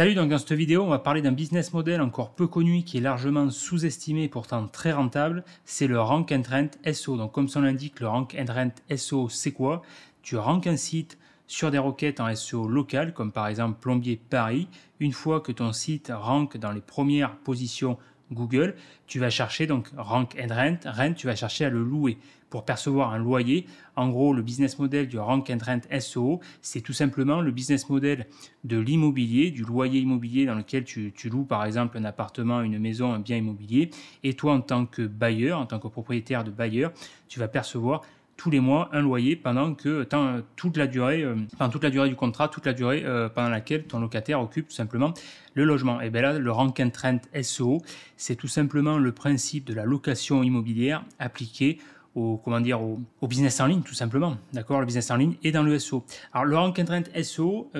Salut, donc dans cette vidéo, on va parler d'un business model encore peu connu qui est largement sous-estimé et pourtant très rentable, c'est le Rank and Rent SEO. Donc comme son l'indique, le Rank and Rent SO c'est quoi Tu rank un site sur des requêtes en SEO local, comme par exemple Plombier Paris. Une fois que ton site rank dans les premières positions Google, tu vas chercher donc rank and rent, rent, tu vas chercher à le louer pour percevoir un loyer. En gros, le business model du rank and rent SEO, c'est tout simplement le business model de l'immobilier, du loyer immobilier dans lequel tu, tu, loues par exemple un appartement, une maison, un bien immobilier. Et toi, en tant que bailleur, en tant que propriétaire de bailleur, tu vas percevoir tous les mois un loyer pendant que tant, euh, toute la durée, euh, pendant toute la durée du contrat, toute la durée euh, pendant laquelle ton locataire occupe tout simplement le logement. Et bien là, le Rank Trend SEO, c'est tout simplement le principe de la location immobilière appliquée au, comment dire, au, business en ligne, tout simplement. D'accord Le business en ligne et dans le SEO. Alors, le Rank Trend SEO,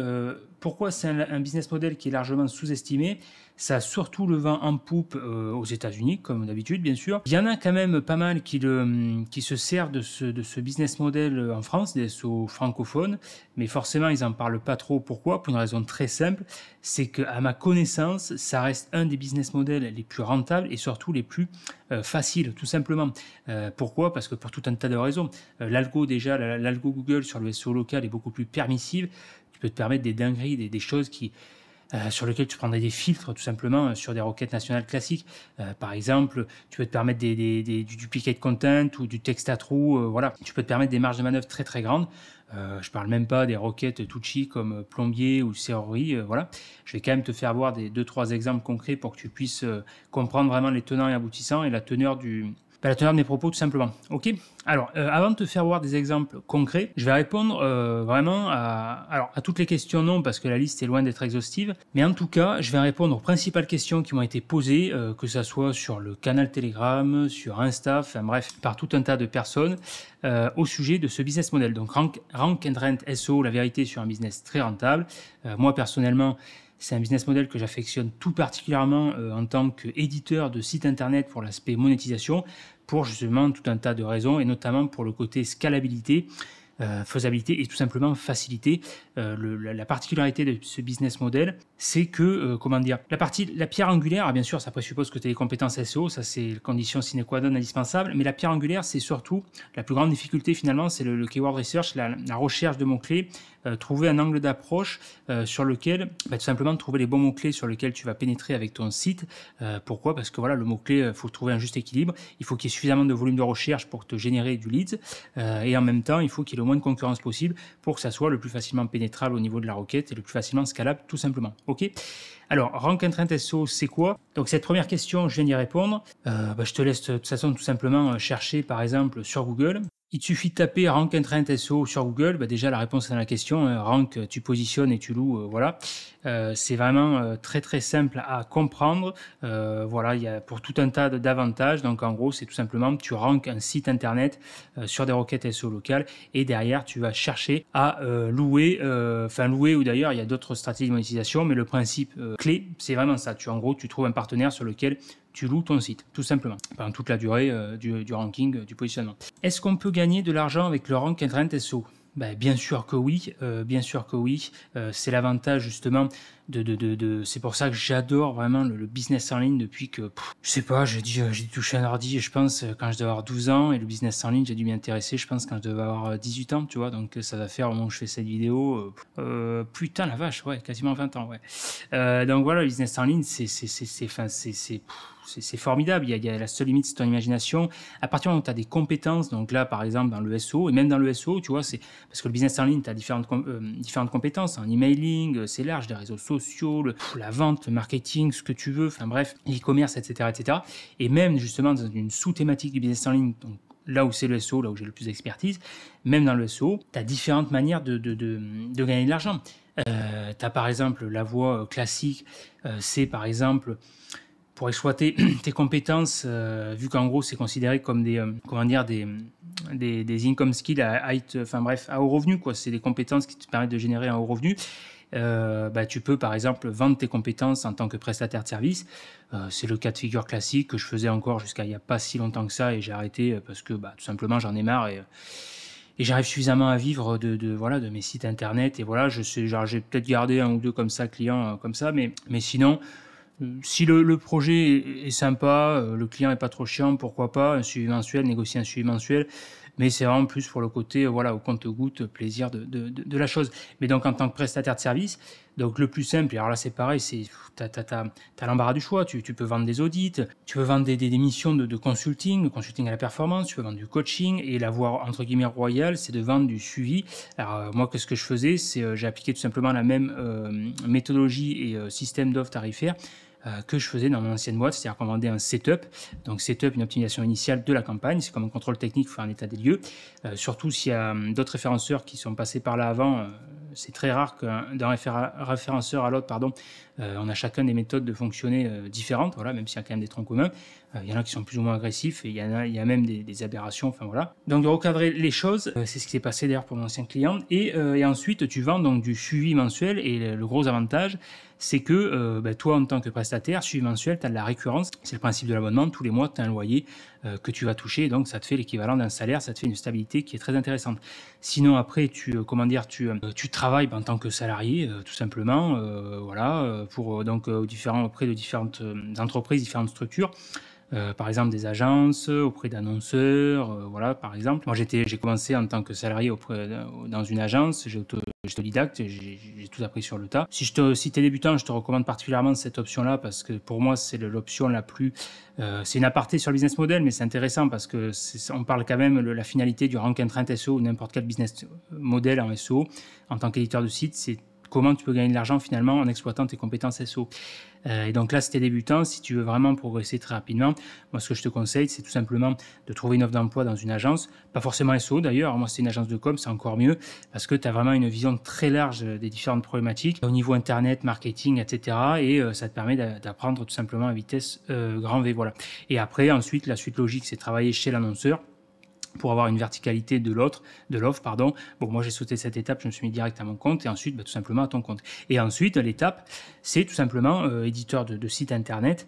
pourquoi c'est un, business model qui est largement sous-estimé ça a surtout le vent en poupe euh, aux États-Unis, comme d'habitude, bien sûr. Il y en a quand même pas mal qui, le, qui se servent de ce, de ce business model euh, en France, des SO francophones, mais forcément, ils n'en parlent pas trop. Pourquoi Pour une raison très simple, c'est qu'à ma connaissance, ça reste un des business models les plus rentables et surtout les plus euh, faciles, tout simplement. pourquoi Parce que pour tout un tas de raisons. l'algo, déjà, l'algo Google sur le SEO local est beaucoup plus permissive. Tu peux te permettre des dingueries, des choses qui euh, sur lequel tu prendrais des filtres tout simplement euh, sur des roquettes nationales classiques. Euh, par exemple, tu peux te permettre des, des, de du duplicate content ou du texte à trous. voilà, tu peux te permettre des marges de manœuvre très très grandes. je parle même pas des roquettes touchy comme plombier ou serrerie. voilà, je vais quand même te faire voir des deux trois exemples concrets pour que tu puisses comprendre vraiment les tenants et aboutissants et la teneur du ben, la teneur de mes propos tout simplement. Ok Alors, euh, avant de te faire voir des exemples concrets, je vais répondre euh, vraiment à, alors, à toutes les questions, non, parce que la liste est loin d'être exhaustive, mais en tout cas, je vais répondre aux principales questions qui m'ont été posées, euh, que ce soit sur le canal Telegram, sur Insta, enfin bref, par tout un tas de personnes, au sujet de ce business model. Donc, Rank, and Rent SO, la vérité sur un business très rentable. moi, personnellement, c'est un business model que j'affectionne tout particulièrement euh, en tant qu'éditeur de sites internet pour l'aspect monétisation, pour justement tout un tas de raisons, et notamment pour le côté scalabilité. Euh, faisabilité et tout simplement facilité. Euh, la, particularité de ce business model, c'est que, comment dire, la partie, la pierre angulaire, ah, bien sûr, ça présuppose que tu as les compétences SEO, ça c'est condition sine qua non indispensable, mais la pierre angulaire, c'est surtout la plus grande difficulté finalement, c'est le, keyword research, la, la recherche de mots-clés, euh, trouver un angle d'approche euh, sur lequel, bah, tout simplement, trouver les bons mots-clés sur lesquels tu vas pénétrer avec ton site. Euh, pourquoi Parce que voilà, le mot-clé, il faut trouver un juste équilibre. Il faut qu'il y ait suffisamment de volume de recherche pour te générer du leads. et en même temps, il faut qu'il y ait le moins de concurrence possible pour que ça soit le plus facilement pénétrable au niveau de la requête et le plus facilement scalable, tout simplement. OK alors, Rank Intranet SEO, c'est quoi Donc, cette première question, je viens d'y répondre. Bah, je te laisse, de toute façon, tout simplement chercher, par exemple, sur Google. Il suffit de taper rank train SEO sur Google. Bah déjà, la réponse à la question, euh, rank, euh, tu positionnes et tu loues, euh, voilà. c'est vraiment très très simple à comprendre. voilà, il y a pour tout un tas d'avantages. Donc en gros, c'est tout simplement, tu rank un site internet sur des requêtes SEO locales et derrière, tu vas chercher à louer, enfin louer ou d'ailleurs, il y a d'autres stratégies de monétisation, mais le principe clé, c'est vraiment ça. Tu en gros, tu trouves un partenaire sur lequel tu loues ton site, tout simplement, pendant toute la durée euh, du, du, ranking, euh, du positionnement. Est-ce qu'on peut gagner de l'argent avec le rank Internet SEO ben, bien sûr que oui, euh, bien sûr que oui. c'est l'avantage justement de, de, de, c'est pour ça que j'adore vraiment le, business en ligne depuis que je sais pas, j'ai dû, j'ai touché un ordi, je pense quand je devais avoir 12 ans et le business en ligne, j'ai dû m'y intéresser, je pense quand je devais avoir 18 ans, tu vois. Donc ça va faire au moment où je fais cette vidéo putain la vache, ouais, quasiment 20 ans, ouais. donc voilà, le business en ligne, c'est c'est, c'est c'est formidable. Il y, a, la seule limite, c'est ton imagination. À partir du moment où tu as des compétences, donc là, par exemple, dans le SEO, et même dans le SEO, tu vois, c'est parce que le business en ligne, tu as différentes, euh, différentes compétences en hein. emailing, euh, c'est large, des réseaux sociaux, la vente, le marketing, ce que tu veux, enfin bref, e-commerce, etc., etc. Et même, justement, dans une sous-thématique du business en ligne, donc là où c'est le SEO, là où j'ai le plus d'expertise, même dans le SEO, tu as différentes manières de, de, de, gagner de l'argent. Euh, tu as par exemple la voie classique, c'est par exemple pour exploiter tes compétences, euh, vu qu'en gros c'est considéré comme des, euh, comment dire, des, des, des, income skills à, enfin bref, à haut revenu, quoi. C'est des compétences qui te permettent de générer un haut revenu. Euh, bah, tu peux par exemple vendre tes compétences en tant que prestataire de service. c'est le cas de figure classique que je faisais encore jusqu'à il n'y a pas si longtemps que ça et j'ai arrêté parce que bah, tout simplement j'en ai marre et, et j'arrive suffisamment à vivre de, de, voilà, de mes sites internet et voilà, je j'ai peut-être gardé un ou deux comme ça clients comme ça, mais, mais sinon si le, projet est sympa, euh, le client est pas trop chiant, pourquoi pas un suivi mensuel, négocier un suivi mensuel. Mais c'est vraiment plus pour le côté euh, voilà au compte-goutte, plaisir de, la chose. Mais donc en tant que prestataire de service, donc le plus simple, et alors là c'est pareil, c'est tu as, l'embarras du choix. Tu, peux vendre des audits, tu peux vendre des, missions de, consulting, de consulting à la performance, tu peux vendre du coaching et la voie entre guillemets royale, c'est de vendre du suivi. Alors euh, moi, qu'est-ce que je faisais C'est j'ai appliqué tout simplement la même méthodologie et système d'offres tarifaires euh, que je faisais dans mon ancienne boîte, c'est-à-dire commander un setup. Donc setup, une optimisation initiale de la campagne, c'est comme un contrôle technique, il faut faire un état des lieux. Euh, surtout s'il y a hum, d'autres référenceurs qui sont passés par là avant, euh, c'est très rare qu'un référenceur à l'autre, pardon, euh, on a chacun des méthodes de fonctionner euh, différentes, voilà, même s'il y a quand même des troncs communs. Euh, il y en a qui sont plus ou moins agressifs et il y, a, y même des, aberrations. Enfin voilà. Donc de recadrer les choses, c'est ce qui s'est passé d'ailleurs pour mon ancien client. Et, ensuite, tu vends donc du suivi mensuel et le, gros avantage, c'est que ben, toi, en tant que prestataire, suivi mensuel, tu as de la récurrence. C'est le principe de l'abonnement. Tous les mois, tu as un loyer que tu vas toucher. Donc, ça te fait l'équivalent d'un salaire, ça te fait une stabilité qui est très intéressante. Sinon, après, tu, comment dire, tu, tu travailles ben, en tant que salarié, tout simplement. voilà, pour euh, donc euh, auprès de différentes euh, entreprises, différentes structures. par exemple des agences, auprès d'annonceurs, voilà par exemple. Moi j'étais, j'ai commencé en tant que salarié auprès dans une agence, j'ai autodidacte, j'ai tout appris sur le tas. Si je te, si es débutant, je te recommande particulièrement cette option-là parce que pour moi c'est l'option la plus, c'est une aparté sur le business model, mais c'est intéressant parce que on parle quand même de la finalité du rank train SEO ou n'importe quel business model en SEO en tant qu'éditeur de site, c'est comment tu peux gagner de l'argent finalement en exploitant tes compétences SEO. Euh, et donc là, si tu es débutant, si tu veux vraiment progresser très rapidement, moi ce que je te conseille, c'est tout simplement de trouver une offre d'emploi dans une agence, pas forcément SEO d'ailleurs, moi c'est une agence de com, c'est encore mieux, parce que tu as vraiment une vision très large des différentes problématiques au niveau internet, marketing, etc. Et euh, ça te permet d'apprendre tout simplement à vitesse euh, grand V. Voilà. Et après, ensuite, la suite logique, c'est travailler chez l'annonceur pour avoir une verticalité de l'autre, de l'offre, pardon. Bon, moi j'ai sauté cette étape, je me suis mis direct à mon compte et ensuite bah, tout simplement à ton compte. Et ensuite l'étape, c'est tout simplement euh, éditeur de, de site internet.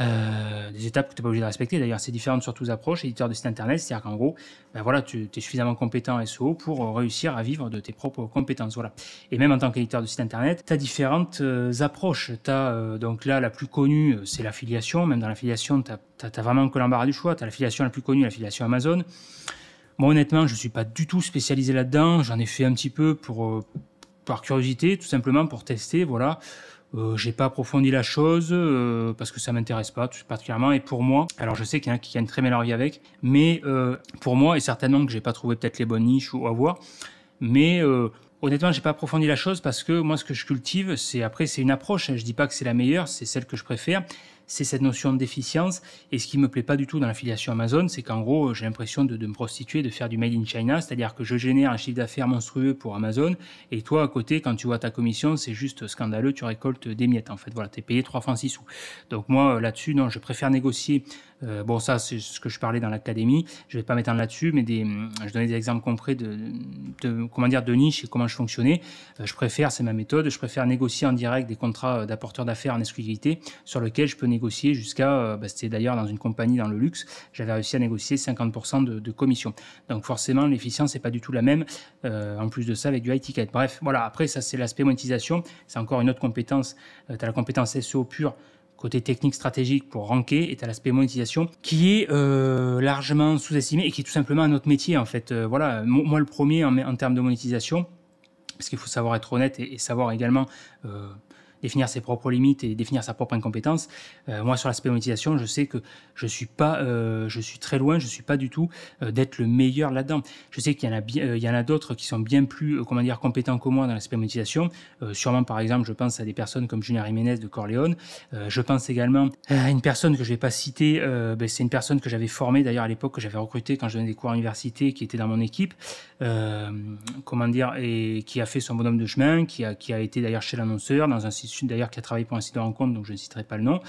Euh, des étapes que tu n'es pas obligé de respecter. D'ailleurs, c'est différent sur tous approches, éditeur de site internet, c'est-à-dire qu'en gros, ben voilà, tu es suffisamment compétent SEO pour euh, réussir à vivre de tes propres compétences. Voilà. Et même en tant qu'éditeur de site internet, tu as différentes euh, approches. Tu as donc là la plus connue, c'est l'affiliation. Même dans l'affiliation, tu n'as vraiment que l'embarras du choix. Tu as l'affiliation la plus connue, l'affiliation Amazon. Moi, honnêtement, je ne suis pas du tout spécialisé là-dedans. J'en ai fait un petit peu pour, par curiosité, tout simplement pour tester. Voilà. Euh, j'ai pas approfondi la chose euh, parce que ça m'intéresse pas tout particulièrement. Et pour moi, alors je sais qu'il y en a qui gagnent très mal leur vie avec, mais euh, pour moi, et certainement que j'ai pas trouvé peut-être les bonnes niches ou à voir, mais euh, honnêtement, j'ai pas approfondi la chose parce que moi, ce que je cultive, c'est après, c'est une approche. Hein, je dis pas que c'est la meilleure, c'est celle que je préfère c'est cette notion d'efficience. Et ce qui me plaît pas du tout dans l'affiliation Amazon, c'est qu'en gros, j'ai l'impression de, me prostituer, de faire du made in China, c'est-à-dire que je génère un chiffre d'affaires monstrueux pour Amazon, et toi, à côté, quand tu vois ta commission, c'est juste scandaleux, tu récoltes des miettes, en fait. Voilà, tu es payé 3 francs 6 sous. Donc moi, euh, là-dessus, non, je préfère négocier euh, bon, ça, c'est ce que je parlais dans l'académie. Je vais pas m'étendre là-dessus, mais je donnais des exemples concrets de, de, comment dire, de niche et comment je fonctionnais. Euh, je préfère, c'est ma méthode, je préfère négocier en direct des contrats euh, d'apporteurs d'affaires en exclusivité sur lesquels je peux négocier jusqu'à, bah, c'était d'ailleurs dans une compagnie dans le luxe, j'avais réussi à négocier 50% de, de, commission. Donc forcément, l'efficience n'est pas du tout la même, en plus de ça, avec du high ticket. Bref, voilà, après, ça, c'est l'aspect monétisation. C'est encore une autre compétence. tu as la compétence SEO pure côté technique stratégique pour ranker et à l'aspect monétisation qui est euh, largement sous-estimé et qui est tout simplement notre métier en fait. Euh, voilà, moi le premier en, termes de monétisation, parce qu'il faut savoir être honnête et, savoir également euh, définir ses propres limites et définir sa propre incompétence. Euh, moi, sur l'aspect monétisation, je sais que je suis pas, euh, je suis très loin, je suis pas du tout euh, d'être le meilleur là-dedans. Je sais qu'il y en a il y en a d'autres qui sont bien plus, comment dire, compétents que moi dans l'aspect monétisation. sûrement, par exemple, je pense à des personnes comme Junior Jiménez de Corleone. je pense également à une personne que je vais pas citer. Ben, c'est une personne que j'avais formée d'ailleurs à l'époque, que j'avais recrutée quand je donnais des cours à l'université, qui était dans mon équipe. comment dire, et qui a fait son bonhomme de chemin, qui a, qui a été d'ailleurs chez l'annonceur dans un site d'ailleurs qui a travaillé pour un site de rencontre, donc je ne citerai pas le nom,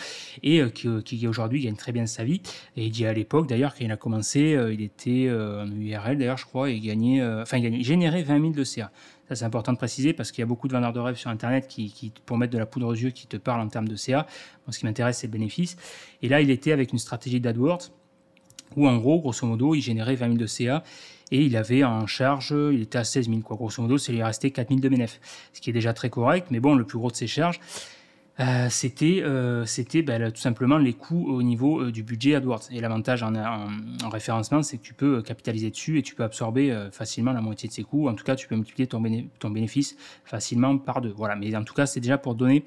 et euh, euh, qui, aujourd'hui gagne très bien sa vie. Et il dit à l'époque, d'ailleurs, qu'il il a commencé, euh, il était en URL, d'ailleurs, je crois, et gagnait, enfin, il gagnait, générait 20 000 de CA. Ça, c'est important de préciser parce qu'il y a beaucoup de vendeurs de rêve sur Internet qui, qui, pour mettre de la poudre aux yeux, qui te parlent en termes de CA. Moi, ce qui m'intéresse, c'est le bénéfice. Et là, il était avec une stratégie d'AdWords où, en gros, grosso modo, il générait 20 000 de CA et il avait en charge, il était à 16 000, Grosso modo, c'est lui resté 4 000 de bénéfices, ce qui est déjà très correct, mais bon, le plus gros de ses charges, euh, c'était euh, c'était ben, tout simplement les coûts au niveau euh, du budget AdWords. Et l'avantage en, référencement, c'est que tu peux capitaliser dessus et tu peux absorber facilement la moitié de ces coûts. En tout cas, tu peux multiplier ton, ton bénéfice facilement par deux. Voilà, mais en tout cas, c'est déjà pour donner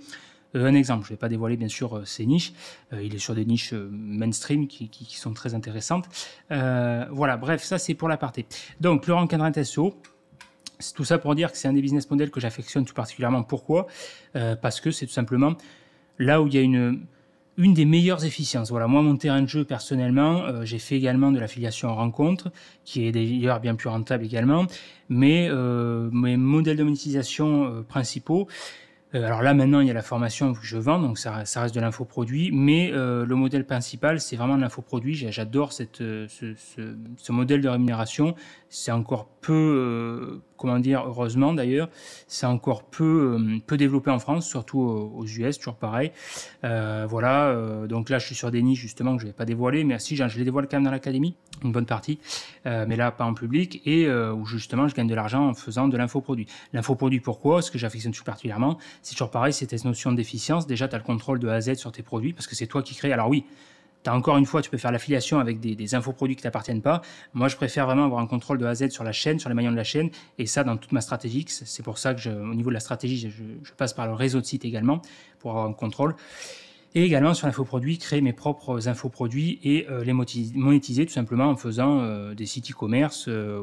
un exemple, je ne vais pas dévoiler bien sûr ces euh, niches, euh, il est sur des niches euh, mainstream qui, sont très intéressantes. voilà, bref, ça c'est pour l'aparté. Donc le rencadrement SEO, c'est tout ça pour dire que c'est un des business models que j'affectionne tout particulièrement. Pourquoi Parce que c'est tout simplement là où il y a une, une des meilleures efficiences. Voilà, moi, mon terrain de jeu, personnellement, j'ai fait également de l'affiliation en rencontre, qui est d'ailleurs bien plus rentable également. Mais mes modèles de monétisation principaux, euh, alors là, maintenant, il y a la formation que je vends, donc ça, reste de l'infoproduit, mais euh, le modèle principal, c'est vraiment de l'infoproduit. J'adore euh, ce, modèle de rémunération. C'est encore peu, comment dire, heureusement d'ailleurs, c'est encore peu, euh, peu développé en France, surtout aux US, toujours pareil. Euh, voilà, euh, donc là je suis sur des niches justement que je ne vais pas dévoiler, mais si je les dévoile quand même dans l'académie, une bonne partie, mais là pas en public, et où justement je gagne de l'argent en faisant de l'infoproduit. L'infoproduit pourquoi Ce que j'affectionne tout particulièrement, c'est toujours pareil, c'est cette notion d'efficience. Déjà tu as le contrôle de A à Z sur tes produits, parce que c'est toi qui crée. Alors oui, encore une fois, tu peux faire l'affiliation avec des, infoproduits qui ne t'appartiennent pas. Moi, je préfère vraiment avoir un contrôle de A à Z sur la chaîne, sur les maillons de la chaîne. Et ça, dans toute ma stratégie, c'est pour ça que au niveau de la stratégie, je, passe par le réseau de sites également pour avoir un contrôle. Et également sur l'infoproduit, créer mes propres infoproduits et euh, les monétiser tout simplement en faisant euh, des sites e-commerce euh,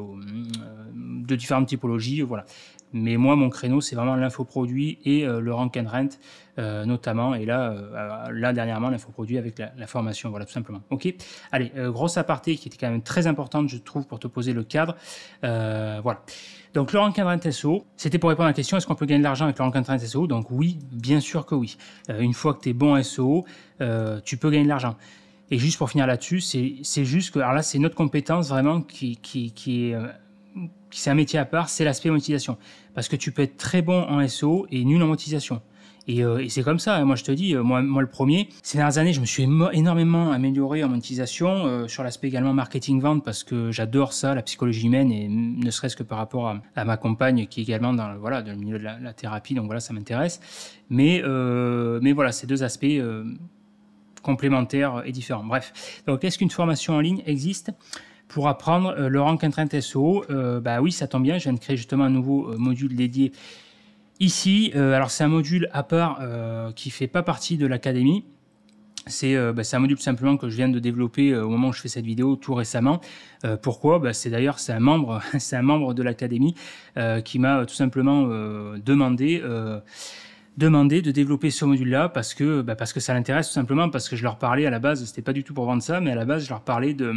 de différentes typologies. Voilà. Mais moi, mon créneau, c'est vraiment l'infoproduit et le rank and rent euh, notamment. Et là, euh, là dernièrement, l'infoproduit avec la, formation, voilà, tout simplement. OK Allez, euh, grosse aparté qui était quand même très importante, je trouve, pour te poser le cadre. voilà. Donc, Laurent Quentin SEO, c'était pour répondre à la question est-ce qu'on peut gagner de l'argent avec Laurent Quentin SEO Donc, oui, bien sûr que oui. une fois que tu es bon SEO, tu peux gagner de l'argent. Et juste pour finir là-dessus, c'est juste que, alors là, c'est notre compétence vraiment qui, qui, qui est c'est un métier à part, c'est l'aspect monétisation. Parce que tu peux être très bon en SEO et nul en monétisation. Euh, et, c'est comme ça. Hein. Moi, je te dis, euh, moi, moi, le premier, ces dernières années, je me suis énormément amélioré en monétisation, euh, sur l'aspect également marketing-vente, parce que j'adore ça, la psychologie humaine, et ne serait-ce que par rapport à, ma compagne, qui est également dans le, voilà, le milieu de la, thérapie. Donc voilà, ça m'intéresse. Mais, mais voilà, ces deux aspects complémentaires et différents. Bref, donc est-ce qu'une formation en ligne existe pour apprendre le rank train SEO euh, Bah oui, ça tombe bien, je viens de créer justement un nouveau module dédié Ici, euh, alors c'est un module à part euh, qui ne fait pas partie de l'académie. Euh, bah, c'est un module simplement que je viens de développer au moment où je fais cette vidéo tout récemment. pourquoi bah, C'est d'ailleurs un membre, un membre de l'académie qui m'a tout simplement demandé demandé de développer ce module-là parce que bah, parce que ça l'intéresse tout simplement parce que je leur parlais à la base c'était pas du tout pour vendre ça mais à la base je leur parlais de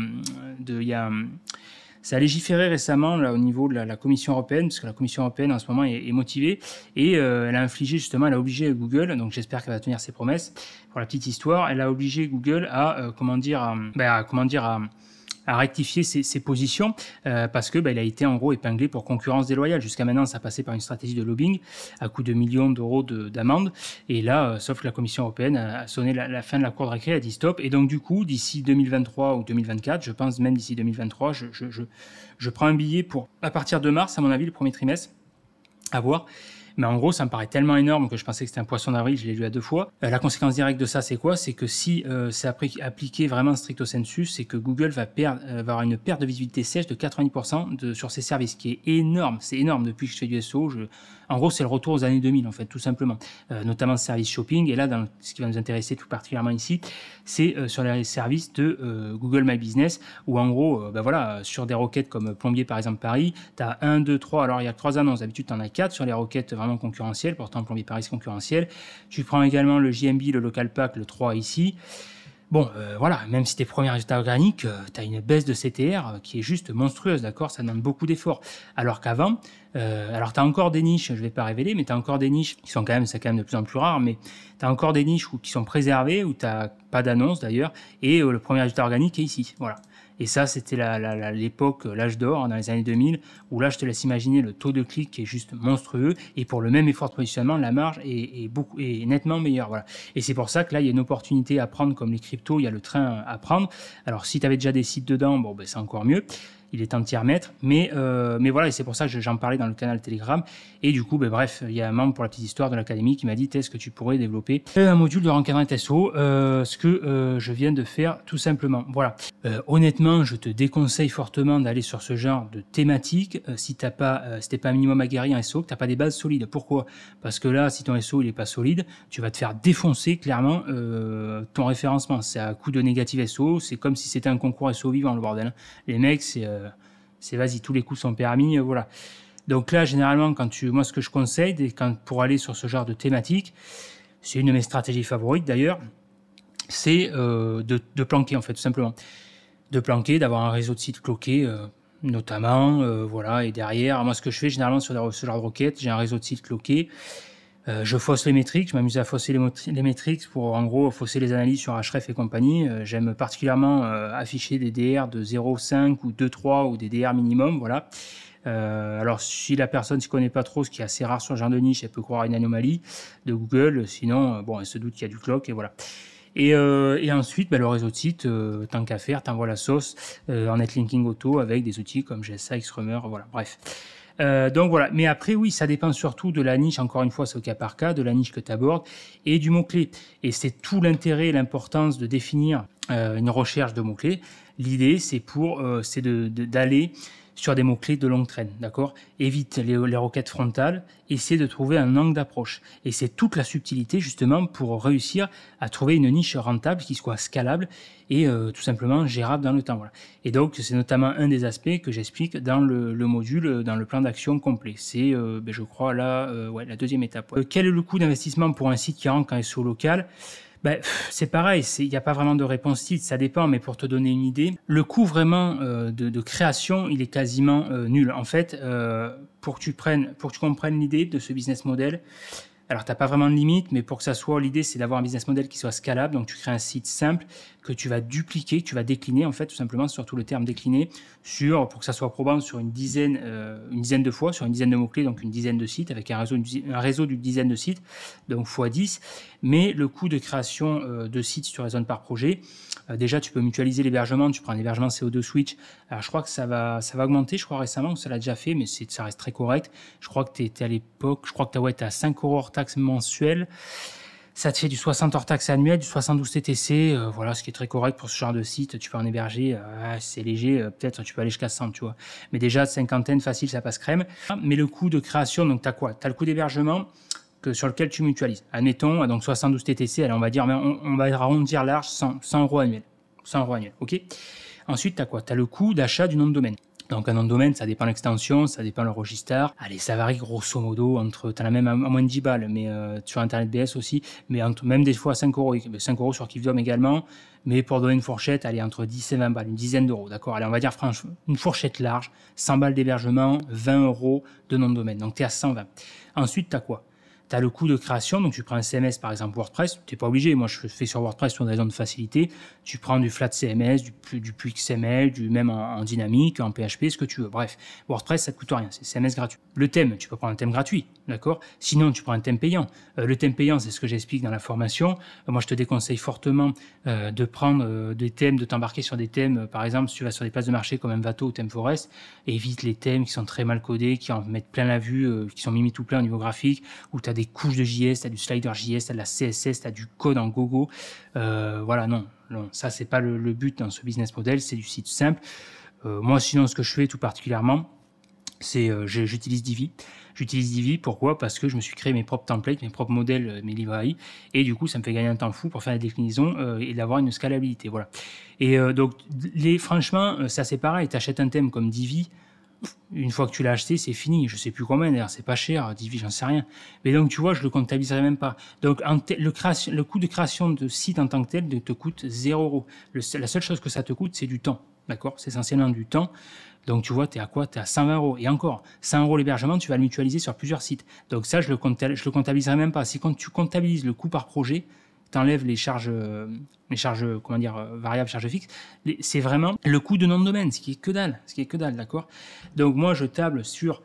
ça a légiféré récemment là, au niveau de la, Commission européenne, parce que la Commission européenne en ce moment est, motivée, et euh, elle a infligé justement, elle a obligé Google, donc j'espère qu'elle va tenir ses promesses, pour la petite histoire, elle a obligé Google à, comment euh, dire, comment dire, à ben, à rectifier ses, positions euh, parce que bah, a été en gros épinglé pour concurrence déloyale. Jusqu'à maintenant, ça passait par une stratégie de lobbying à coût de millions d'euros d'amende. et là, euh, sauf que la Commission européenne a sonné la, fin de la cour de récré, elle a dit stop. Et donc du coup, d'ici 2023 ou 2024, je pense même d'ici 2023, je, je, je prends un billet pour à partir de mars, à mon avis, le premier trimestre, à voir. Mais en gros, ça me paraît tellement énorme que je pensais que c'était un poisson d'avril, je l'ai lu à deux fois. Euh, la conséquence directe de ça, c'est quoi C'est que si euh, c'est appliqué vraiment stricto sensu, c'est que Google va, perdre, euh, va avoir une perte de visibilité sèche de 90% de, sur ses services, qui est énorme. C'est énorme. Depuis que je fais du SEO, en gros, c'est le retour aux années 2000, en fait, tout simplement. notamment le service shopping. Et là, dans ce qui va nous intéresser tout particulièrement ici, c'est sur les services de Google My Business, où en gros, ben voilà, sur des requêtes comme Plombier, par exemple, Paris, tu as 1, 2, 3. Alors, il y a trois annonces. D'habitude, tu en as quatre sur les requêtes concurrentiel. Pourtant, Plombier-Paris, concurrentiel. Tu prends également le JMB, le Local Pack, le 3 ici. Bon, euh, voilà, même si tes premiers résultats organiques, euh, t'as tu as une baisse de CTR euh, qui est juste monstrueuse, d'accord Ça demande beaucoup d'efforts. Alors qu'avant, alors tu as encore des niches, je ne vais pas révéler, mais tu as encore des niches qui sont quand même, c'est quand même de plus en plus rare, mais tu as encore des niches où, qui sont préservées, où tu pas d'annonce d'ailleurs, et le premier résultat organique est ici. Voilà. Et ça, c'était l'époque, euh, l'âge d'or, hein, dans les années 2000, où là, je te laisse imaginer le taux de clic qui est juste monstrueux. Et pour le même effort de positionnement, la marge est, beaucoup, nettement meilleure. Voilà. Et c'est pour ça que là, il y a une opportunité à prendre, comme les cryptos, il y a le train à prendre. Alors, si tu avais déjà des sites dedans, bon, ben, c'est encore mieux il est en tiers maître, Mais, euh, mais voilà, et c'est pour ça que j'en parlais dans le canal Telegram. Et du coup, ben, bref, il y a un membre pour la petite histoire de l'académie qui m'a dit Est-ce que tu pourrais développer un module de rencadrement SO euh, Ce que euh, je viens de faire tout simplement. Voilà. honnêtement, je te déconseille fortement d'aller sur ce genre de thématique si tu pas, si pas un minimum aguerri en SO, que tu n'as pas des bases solides. Pourquoi Parce que là, si ton SO il est pas solide, tu vas te faire défoncer clairement ton référencement. C'est à coup de négatif SO, c'est comme si c'était un concours SO vivant le bordel. Hein. Les mecs, c'est c'est vas-y, tous les coups sont permis, euh, voilà. Donc là, généralement, quand tu, moi, ce que je conseille, quand, pour aller sur ce genre de thématique, c'est une de mes stratégies favorites d'ailleurs, c'est euh, de, planquer en fait, tout simplement. De planquer, d'avoir un réseau de sites cloqués, euh, notamment, voilà, et derrière, moi, ce que je fais généralement sur ce genre de requêtes, j'ai un réseau de sites cloqués euh, je fausse les métriques, je m'amuse à fausser les, métriques pour en gros fausser les analyses sur href et compagnie. Euh, j'aime particulièrement euh, afficher des DR de 0,5 ou 2,3 ou des DR minimum, voilà. alors si la personne ne se connaît pas trop, ce qui est assez rare sur jean genre de niche, elle peut croire à une anomalie de Google, sinon bon, elle se doute qu'il y a du clock et voilà. Et, ensuite, bah, le réseau de site, tant qu'à faire, t'envoies la sauce euh, en netlinking auto avec des outils comme GSA, XRummer, voilà, bref. Euh, donc voilà. Mais après, oui, ça dépend surtout de la niche, encore une fois, c'est au cas par cas, de la niche que tu abordes et du mot-clé. Et c'est tout l'intérêt et l'importance de définir euh, une recherche de mots-clés. L'idée, c'est pour, euh, c'est d'aller de, d'aller sur des mots-clés de longue traîne, d'accord Évite les, les, roquettes frontales, essaie de trouver un angle d'approche. Et c'est toute la subtilité justement pour réussir à trouver une niche rentable qui soit scalable et euh, tout simplement gérable dans le temps. Et donc c'est notamment un des aspects que j'explique dans le, module, dans le plan d'action complet. C'est, euh, ben, je crois, là, euh, la deuxième étape. quel est le coût d'investissement pour un site qui rentre quand il est local ben, c'est pareil, il n'y a pas vraiment de réponse titre, ça dépend, mais pour te donner une idée, le coût vraiment euh, de, création, il est quasiment euh, nul. En fait, euh, pour, que tu prennes, pour que tu comprennes l'idée de ce business model, alors, tu n'as pas vraiment de limite, mais pour que ça soit, l'idée, c'est d'avoir un business model qui soit scalable. Donc, tu crées un site simple que tu vas dupliquer, que tu vas décliner, en fait, tout simplement, surtout le terme décliner, sur, pour que ça soit probable, sur une dizaine, euh, une dizaine de fois, sur une dizaine de mots-clés, donc une dizaine de sites, avec un réseau, un réseau d'une dizaine de sites, donc fois 10. Mais le coût de création euh, de sites, si tu raisonnes par projet, euh, déjà, tu peux mutualiser l'hébergement, tu prends un hébergement CO2 Switch. Alors, je crois que ça va, ça va augmenter, je crois récemment, ça l'a déjà fait, mais ça reste très correct. Je crois que tu étais à l'époque, je crois que tu avais à à 5 euros taxe mensuelle, Ça te fait du 60 hors taxes annuelle du 72 TTC, euh, voilà, ce qui est très correct pour ce genre de site. Tu peux en héberger, euh, ah, c'est léger, euh, peut-être tu peux aller jusqu'à 100, tu vois. Mais déjà, cinquantaine, facile, ça passe crème. Mais le coût de création, donc tu as quoi Tu as le coût d'hébergement que, sur lequel tu mutualises. Admettons, ah, donc 72 TTC, allez, on va dire, on, on va arrondir large, 100, euros annuels. 100 euros annuels, ok Ensuite, tu as quoi Tu as le coût d'achat du nom de domaine. Donc un nom de domaine, ça dépend l'extension, ça dépend le registre. Allez, ça varie grosso modo entre, t'en as même à moins de 10 balles, mais euh, sur Internet BS aussi, mais entre, même des fois à 5 euros, 5 euros sur Kivdom également, mais pour donner une fourchette, allez, entre 10 et 20 balles, une dizaine d'euros, d'accord Allez, on va dire franchement, une fourchette large, 100 balles d'hébergement, 20 euros de nom de domaine, donc tu es à 120. Ensuite, tu as quoi tu as le coût de création, donc tu prends un CMS par exemple WordPress, tu n'es pas obligé, moi je fais sur WordPress pour des raisons de facilité, tu prends du flat CMS, du, du XML, du même en, dynamique, en PHP, ce que tu veux. Bref, WordPress ça ne coûte rien, c'est CMS gratuit. Le thème, tu peux prendre un thème gratuit, d'accord Sinon tu prends un thème payant. Euh, le thème payant, c'est ce que j'explique dans la formation. Euh, moi je te déconseille fortement euh, de prendre des thèmes, de t'embarquer sur des thèmes, par exemple si tu vas sur des places de marché comme Mvato ou Forest, évite les thèmes qui sont très mal codés, qui en mettent plein la vue, qui sont mimi tout plein au niveau graphique, où tu as des couches de JS, tu as du slider JS, tu as de la CSS, tu as du code en gogo. Euh, voilà, non, non, ça c'est pas le, but dans ce business model, c'est du site simple. Euh, moi, sinon, ce que je fais tout particulièrement, c'est euh, j'utilise Divi. J'utilise Divi, pourquoi Parce que je me suis créé mes propres templates, mes propres modèles, mes librairies, et du coup, ça me fait gagner un temps fou pour faire la déclinaison et d'avoir une scalabilité. Voilà. Et donc, les, franchement, ça c'est pareil, tu achètes un thème comme Divi, une fois que tu l'as acheté, c'est fini. Je sais plus combien d'ailleurs, c'est pas cher, divi j'en sais rien. Mais donc tu vois, je le comptabiliserai même pas. Donc le, coût de création de site en tant que tel te coûte 0 euros. la seule chose que ça te coûte, c'est du temps. D'accord C'est essentiellement du temps. Donc tu vois, tu es à quoi Tu es à 120 euros. Et encore, 100 euros l'hébergement, tu vas le mutualiser sur plusieurs sites. Donc ça, je le, comptabiliserai même pas. Si quand tu comptabilises le coût par projet, t'enlèves les charges, euh, les charges, euh, comment dire, euh, variables, charges fixes, c'est vraiment le coût de nom de domaine, ce qui est que dalle, ce qui est que dalle, d'accord Donc moi, je table sur,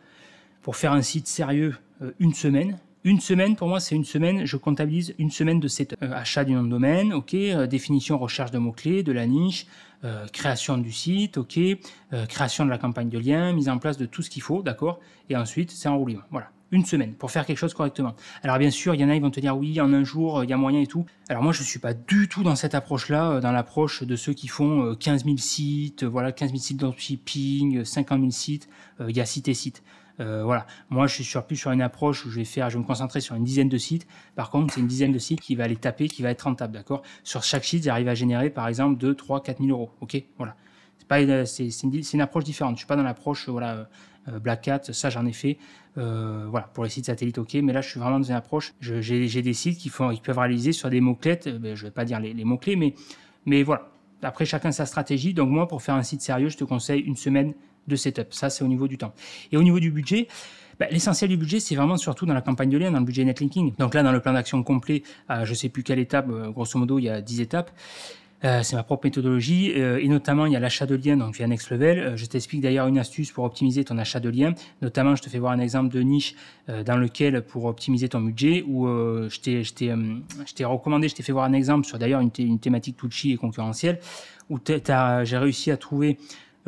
pour faire un site sérieux, une semaine. Une semaine, pour moi, c'est une semaine, je comptabilise une semaine de cet achat du nom de domaine, ok, définition, recherche de mots-clés, de la niche, création du site, ok, création de la campagne de lien, mise en place de tout ce qu'il faut, d'accord, et ensuite, c'est en roue voilà une semaine pour faire quelque chose correctement. Alors bien sûr, il y en a, ils vont te dire oui, en un jour, euh, il y a moyen et tout. Alors moi, je ne suis pas du tout dans cette approche-là, euh, dans l'approche de ceux qui font 15 euh, 000 sites, voilà, 15 000 sites dropshipping, 50 000 sites, il y a site et site. voilà. Moi, je suis sur, plus sur une approche où je vais faire, je vais me concentrer sur une dizaine de sites. Par contre, c'est une dizaine de sites qui va aller taper, qui va être rentable, d'accord Sur chaque site, j'arrive à générer, par exemple, 2, 3, 4 000 euros, ok Voilà. C'est une, une, approche différente. Je suis pas dans l'approche, voilà, euh, Black Hat, ça j'en ai fait. Euh, voilà, pour les sites satellites, ok, mais là je suis vraiment dans une approche. J'ai des sites qui, font, qui peuvent réaliser sur des mots-clés, euh, ben, je ne vais pas dire les, mots-clés, mais, mais voilà. Après, chacun sa stratégie. Donc, moi, pour faire un site sérieux, je te conseille une semaine de setup. Ça, c'est au niveau du temps. Et au niveau du budget, ben, L'essentiel du budget, c'est vraiment surtout dans la campagne de lien, dans le budget netlinking. Donc là, dans le plan d'action complet, je ne sais plus quelle étape, grosso modo, il y a 10 étapes. Euh, c'est ma propre méthodologie. Euh, et notamment, il y a l'achat de liens donc via Next Level. Euh, je t'explique d'ailleurs une astuce pour optimiser ton achat de liens. Notamment, je te fais voir un exemple de niche dans lequel, pour optimiser ton budget, où je t'ai recommandé, je t'ai fait voir un exemple sur d'ailleurs une, une, thématique touchy et concurrentielle, où j'ai réussi à trouver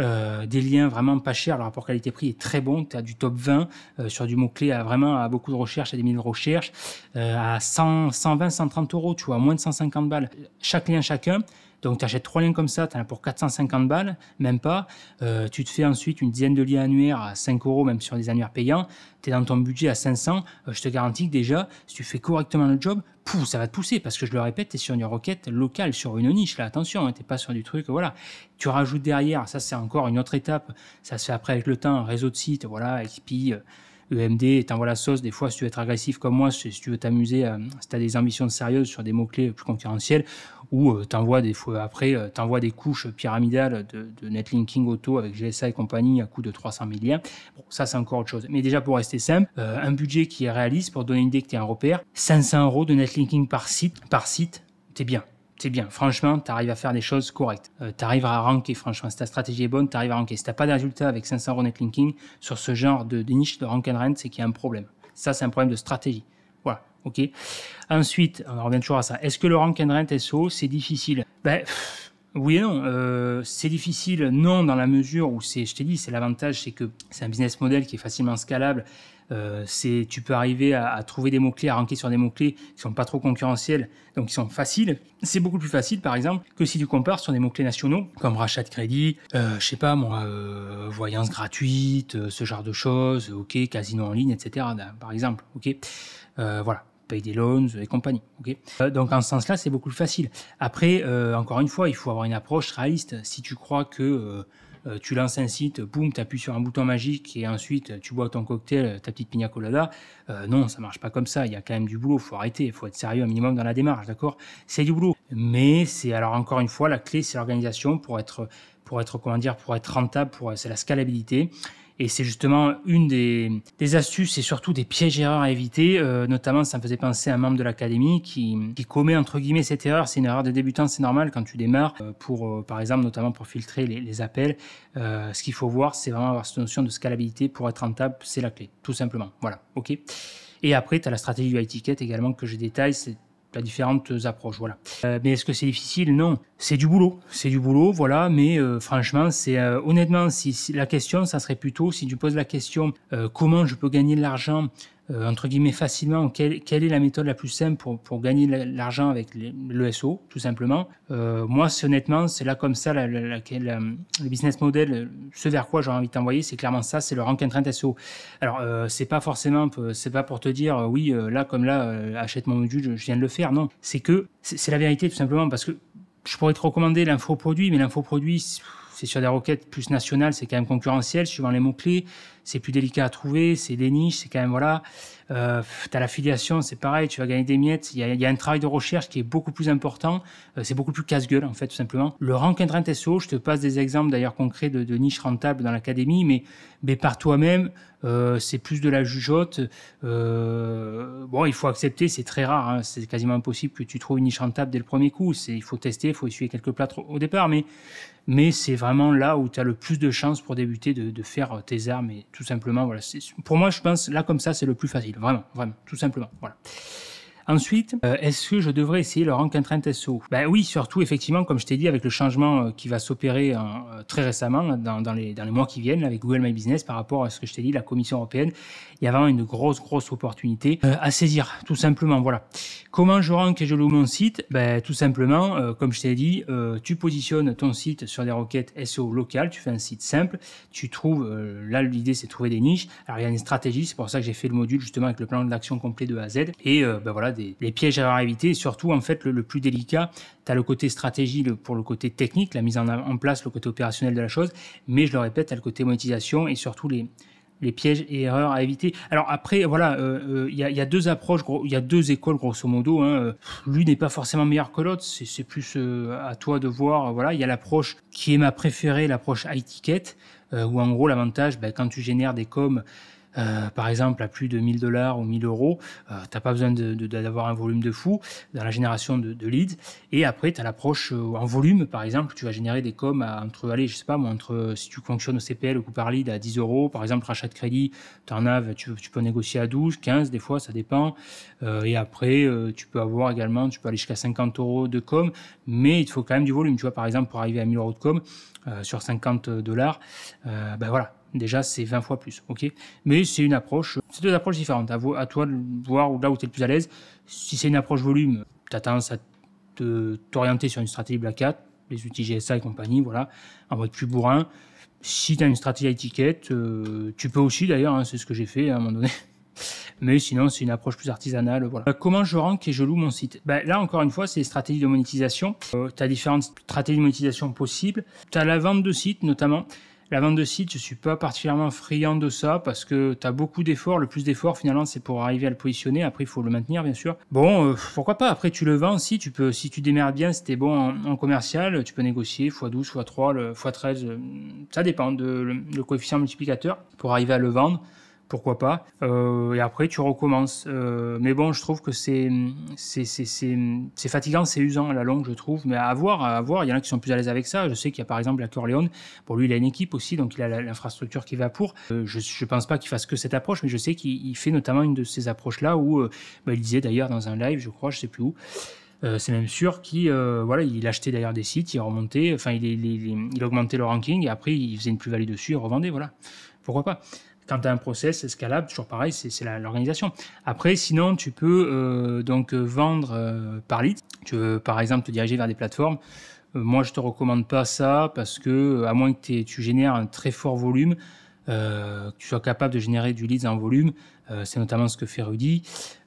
euh, des liens vraiment pas chers. Le rapport qualité-prix est très bon. Tu as du top 20 euh, sur du mot-clé à vraiment à beaucoup de recherches, à des milliers de recherches, euh, à 100, 120, 130 euros, tu vois, moins de 150 balles. Chaque lien, chacun. Donc tu achètes trois liens comme ça, tu en as pour 450 balles, même pas. Euh, tu te fais ensuite une dizaine de liens annuaires à 5 euros, même sur des annuaires payants. Tu es dans ton budget à 500. Euh, je te garantis que déjà, si tu fais correctement le job, pouf, ça va te pousser. Parce que je le répète, tu es sur une requête locale, sur une niche. Là, attention, hein, tu n'es pas sur du truc. Voilà. Tu rajoutes derrière, ça c'est encore une autre étape. Ça se fait après avec le temps, réseau de sites, voilà, XP. EMD t'envoies la sauce. Des fois, si tu veux être agressif comme moi, si tu veux t'amuser, euh, si tu as des ambitions sérieuses sur des mots-clés plus concurrentiels, ou euh, t'envoies des fois après, euh, t'envoies des couches pyramidales de, netlinking auto avec GSA et compagnie à coût de 300 000 liens. Bon, ça, c'est encore autre chose. Mais déjà, pour rester simple, un budget qui est réaliste pour donner une idée que tu es un repère, 500 euros de netlinking par site, par site, t'es bien c'est bien. Franchement, tu arrives à faire des choses correctes. Euh, tu arrives à ranker, franchement. Si ta stratégie est bonne, tu arrives à ranker. Si tu pas de résultat avec 500 euros linking sur ce genre de, niche de rank and rent, c'est qu'il y a un problème. Ça, c'est un problème de stratégie. Voilà. OK. Ensuite, on revient toujours à ça. Est-ce que le rank and rent SO, c'est difficile Ben. Oui et non, euh, c'est difficile, non, dans la mesure où c'est, je t'ai dit, c'est l'avantage, c'est que c'est un business model qui est facilement scalable. Euh, c'est, tu peux arriver à, trouver des mots-clés, à ranker sur des mots-clés qui sont pas trop concurrentiels, donc qui sont faciles. C'est beaucoup plus facile, par exemple, que si tu compares sur des mots-clés nationaux, comme rachat de crédit, euh, je sais pas moi, euh, voyance gratuite, euh, ce genre de choses, ok, casino en ligne, etc., ben, par exemple, ok. Euh, voilà, paye des loans et compagnie. Euh, donc en ce sens-là, c'est beaucoup plus facile. Après, euh, encore une fois, il faut avoir une approche réaliste. Si tu crois que euh, tu lances un site, boum, tu appuies sur un bouton magique et ensuite tu bois ton cocktail, ta petite pina colada, non, ça marche pas comme ça. Il y a quand même du boulot. Il faut arrêter. Il faut être sérieux un minimum dans la démarche, d'accord C'est du boulot. Mais c'est alors encore une fois, la clé, c'est l'organisation pour être, pour être, comment dire, pour être rentable, pour c'est la scalabilité. Et c'est justement une des, astuces et surtout des pièges erreurs à éviter. Euh, notamment, ça me faisait penser à un membre de l'académie qui, commet entre guillemets cette erreur. C'est une erreur de débutant, c'est normal quand tu démarres. Euh, pour, euh, par exemple, notamment pour filtrer les, appels, ce qu'il faut voir, c'est vraiment avoir cette notion de scalabilité pour être rentable. C'est la clé, tout simplement. Voilà, ok. Et après, tu as la stratégie du high ticket également que je détaille. C'est tu différentes approches, voilà. Euh, mais est-ce que c'est difficile Non, c'est du boulot, c'est du boulot, voilà. Mais euh, franchement, c'est euh, honnêtement, si, la question, ça serait plutôt si tu poses la question comment je peux gagner de l'argent euh, entre guillemets facilement quelle, est la méthode la plus simple pour, pour gagner l'argent avec le tout simplement. Euh, moi, honnêtement, c'est là comme ça la, euh, le business model, ce vers quoi j'aurais envie de t'envoyer, c'est clairement ça, c'est le rank entrain SEO. Alors, c'est pas forcément, c'est pas pour te dire oui, là comme là, achète mon module, je viens de le faire. Non, c'est que c'est la vérité tout simplement parce que je pourrais te recommander l'info produit mais l'info l'infoproduit c'est sur des requêtes plus nationales, c'est quand même concurrentiel, suivant les mots-clés, c'est plus délicat à trouver, c'est des niches, c'est quand même, voilà, euh, tu as l'affiliation, c'est pareil, tu vas gagner des miettes, il y, a, un travail de recherche qui est beaucoup plus important, euh, c'est beaucoup plus casse-gueule, en fait, tout simplement. Le rank est SEO, je te passe des exemples d'ailleurs concrets de, de niches rentables dans l'académie, mais, mais par toi-même, euh, c'est plus de la jugeote. Euh, bon, il faut accepter, c'est très rare, hein. c'est quasiment impossible que tu trouves une niche rentable dès le premier coup, il faut tester, il faut essuyer quelques plâtres au départ, mais mais c'est vraiment là où tu as le plus de chances pour débuter de, de, faire euh, tes armes et tout simplement voilà pour moi je pense là comme ça c'est le plus facile vraiment vraiment tout simplement voilà Ensuite, euh, est-ce que je devrais essayer le rank trend SEO Ben oui, surtout effectivement, comme je t'ai dit, avec le changement euh, qui va s'opérer euh, très récemment dans, dans, les, mois qui viennent avec Google My Business par rapport à ce que je t'ai dit, la Commission européenne, il y a vraiment une grosse, grosse opportunité à saisir, tout simplement. Voilà. Comment je rank et je loue mon site ben, Tout simplement, comme je t'ai dit, tu positionnes ton site sur des requêtes SEO locales, tu fais un site simple, tu trouves, là l'idée c'est de trouver des niches. Alors il y a une stratégie, c'est pour ça que j'ai fait le module justement avec le plan d'action complet de A à Z. Et ben voilà, les pièges à éviter. surtout, en fait, le, plus délicat, tu as le côté stratégie le, pour le côté technique, la mise en, place, le côté opérationnel de la chose. Mais je le répète, tu as le côté monétisation et surtout les, pièges et erreurs à éviter. Alors après, voilà, il euh, euh, y, a deux approches, il y a deux écoles grosso modo. Hein. L'une n'est pas forcément meilleure que l'autre, c'est plus euh, à toi de voir. voilà, il y a l'approche qui est ma préférée, l'approche high ticket, où en gros l'avantage, ben, quand tu génères des coms euh, par exemple à plus de 1000 dollars ou 1000 euros, euh, t'as tu pas besoin d'avoir un volume de fou dans la génération de, leads. Et après, tu as l'approche euh, en volume, par exemple, tu vas générer des coms à, entre, allez, je sais pas, entre, si tu fonctionnes au CPL, ou coup par lead à 10 euros, par exemple, rachat de crédit, en as, tu, peux négocier à 12, 15, des fois, ça dépend. et après, tu peux avoir également, tu peux aller jusqu'à 50 euros de com, mais il te faut quand même du volume. Tu vois, par exemple, pour arriver à 1000 euros de com, sur 50 dollars, ben voilà, déjà c'est 20 fois plus. ok Mais c'est une approche, c'est deux approches différentes. À, à toi de voir où, là où tu es le plus à l'aise. Si c'est une approche volume, tu as tendance à t'orienter sur une stratégie Black Hat, les outils GSA et compagnie, voilà, en mode plus bourrin. Si tu as une stratégie à étiquette, euh, tu peux aussi d'ailleurs, hein, c'est ce que j'ai fait à un moment donné. Mais sinon, c'est une approche plus artisanale. Voilà. Euh, comment je rentre et je loue mon site ben, Là, encore une fois, c'est stratégie stratégies de monétisation. Euh, tu as différentes stratégies de monétisation possibles. Tu as la vente de sites, notamment. La vente de site, je suis pas particulièrement friand de ça parce que tu as beaucoup d'efforts. Le plus d'efforts, finalement, c'est pour arriver à le positionner. Après, il faut le maintenir, bien sûr. Bon, euh, pourquoi pas Après, tu le vends. Si tu peux, si tu démerdes bien, si bon en, commercial, tu peux négocier x12, x3, x13. Ça dépend de le coefficient multiplicateur pour arriver à le vendre pourquoi pas. Euh, et après, tu recommences. Euh, mais bon, je trouve que c'est c'est fatigant, c'est usant à la longue, je trouve. Mais à voir, à voir. Il y en a qui sont plus à l'aise avec ça. Je sais qu'il y a par exemple la Corleone. Pour lui, il a une équipe aussi, donc il a l'infrastructure qui va pour. Euh, je ne pense pas qu'il fasse que cette approche, mais je sais qu'il fait notamment une de ces approches-là où bah, il disait d'ailleurs dans un live, je crois, je sais plus où. c'est même sûr qu'il voilà, il achetait d'ailleurs des sites, il remontait, enfin il, augmentait le ranking et après il faisait une plus-value dessus, il revendait, voilà. Pourquoi pas quand tu as un process scalable. toujours pareil, c'est l'organisation. Après, sinon, tu peux euh, donc euh, vendre euh, par lead. Tu veux par exemple te diriger vers des plateformes. moi, je te recommande pas ça parce que, à moins que tu génères un très fort volume, que tu sois capable de générer du lead en volume, c'est notamment ce que fait Rudy.